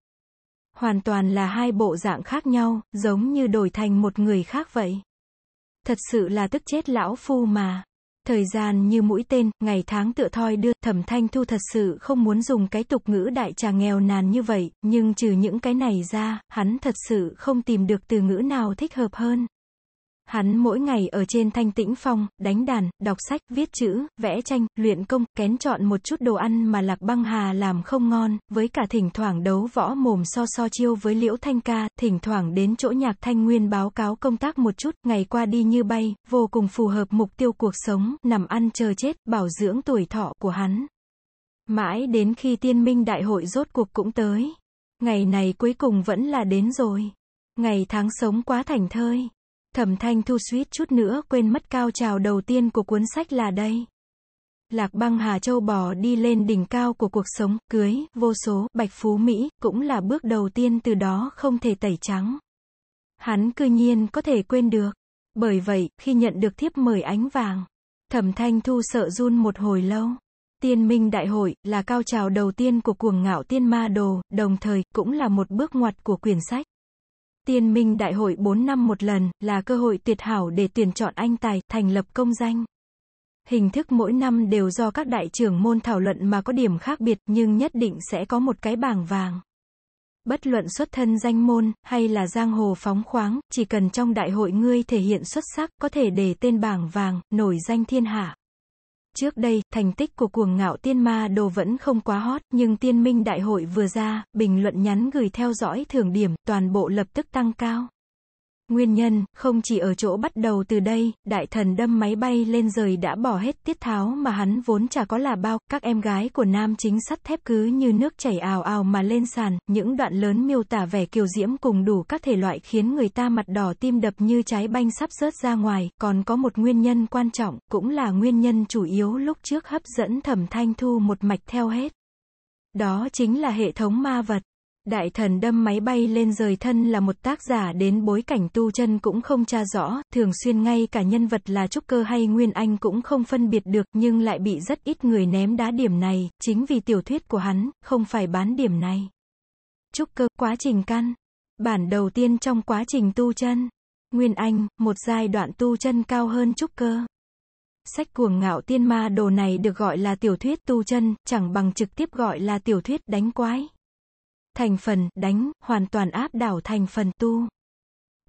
Hoàn toàn là hai bộ dạng khác nhau, giống như đổi thành một người khác vậy. Thật sự là tức chết lão phu mà. Thời gian như mũi tên, ngày tháng tựa thoi đưa, thẩm thanh thu thật sự không muốn dùng cái tục ngữ đại trà nghèo nàn như vậy, nhưng trừ những cái này ra, hắn thật sự không tìm được từ ngữ nào thích hợp hơn. Hắn mỗi ngày ở trên thanh tĩnh phong, đánh đàn, đọc sách, viết chữ, vẽ tranh, luyện công, kén chọn một chút đồ ăn mà Lạc Băng Hà làm không ngon, với cả thỉnh thoảng đấu võ mồm so so chiêu với Liễu Thanh Ca, thỉnh thoảng đến chỗ Nhạc Thanh Nguyên báo cáo công tác một chút, ngày qua đi như bay, vô cùng phù hợp mục tiêu cuộc sống, nằm ăn chờ chết, bảo dưỡng tuổi thọ của hắn. Mãi đến khi tiên minh đại hội rốt cuộc cũng tới. Ngày này cuối cùng vẫn là đến rồi. Ngày tháng sống quá thành thơi. Thẩm Thanh Thu suýt chút nữa quên mất cao trào đầu tiên của cuốn sách là đây. Lạc băng Hà Châu bò đi lên đỉnh cao của cuộc sống, cưới, vô số, bạch phú Mỹ, cũng là bước đầu tiên từ đó không thể tẩy trắng. Hắn cư nhiên có thể quên được. Bởi vậy, khi nhận được thiếp mời ánh vàng, thẩm thanh thu sợ run một hồi lâu. Tiên minh đại hội, là cao trào đầu tiên của cuồng ngạo tiên ma đồ, đồng thời, cũng là một bước ngoặt của quyển sách. Tiên minh đại hội 4 năm một lần là cơ hội tuyệt hảo để tuyển chọn anh tài, thành lập công danh. Hình thức mỗi năm đều do các đại trưởng môn thảo luận mà có điểm khác biệt nhưng nhất định sẽ có một cái bảng vàng. Bất luận xuất thân danh môn hay là giang hồ phóng khoáng, chỉ cần trong đại hội ngươi thể hiện xuất sắc có thể để tên bảng vàng, nổi danh thiên hạ. Trước đây, thành tích của cuồng ngạo tiên ma đồ vẫn không quá hot, nhưng tiên minh đại hội vừa ra, bình luận nhắn gửi theo dõi thưởng điểm, toàn bộ lập tức tăng cao. Nguyên nhân, không chỉ ở chỗ bắt đầu từ đây, đại thần đâm máy bay lên rời đã bỏ hết tiết tháo mà hắn vốn chả có là bao, các em gái của nam chính sắt thép cứ như nước chảy ào ào mà lên sàn, những đoạn lớn miêu tả vẻ kiều diễm cùng đủ các thể loại khiến người ta mặt đỏ tim đập như trái banh sắp rớt ra ngoài, còn có một nguyên nhân quan trọng, cũng là nguyên nhân chủ yếu lúc trước hấp dẫn thẩm thanh thu một mạch theo hết. Đó chính là hệ thống ma vật. Đại thần đâm máy bay lên rời thân là một tác giả đến bối cảnh tu chân cũng không tra rõ, thường xuyên ngay cả nhân vật là trúc cơ hay nguyên anh cũng không phân biệt được nhưng lại bị rất ít người ném đá điểm này, chính vì tiểu thuyết của hắn, không phải bán điểm này. Trúc cơ, quá trình căn. Bản đầu tiên trong quá trình tu chân. Nguyên anh, một giai đoạn tu chân cao hơn trúc cơ. Sách cuồng ngạo tiên ma đồ này được gọi là tiểu thuyết tu chân, chẳng bằng trực tiếp gọi là tiểu thuyết đánh quái thành phần đánh hoàn toàn áp đảo thành phần tu.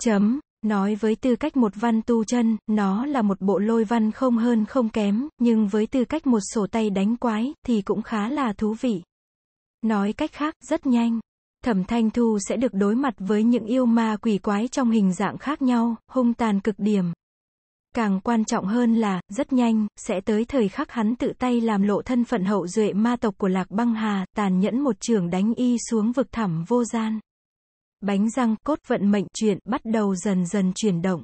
Chấm. Nói với tư cách một văn tu chân, nó là một bộ lôi văn không hơn không kém, nhưng với tư cách một sổ tay đánh quái, thì cũng khá là thú vị. Nói cách khác, rất nhanh. Thẩm Thanh Thu sẽ được đối mặt với những yêu ma quỷ quái trong hình dạng khác nhau, hung tàn cực điểm. Càng quan trọng hơn là, rất nhanh, sẽ tới thời khắc hắn tự tay làm lộ thân phận hậu duệ ma tộc của Lạc Băng Hà, tàn nhẫn một trường đánh y xuống vực thẳm vô gian. Bánh răng, cốt vận mệnh chuyện, bắt đầu dần dần chuyển động.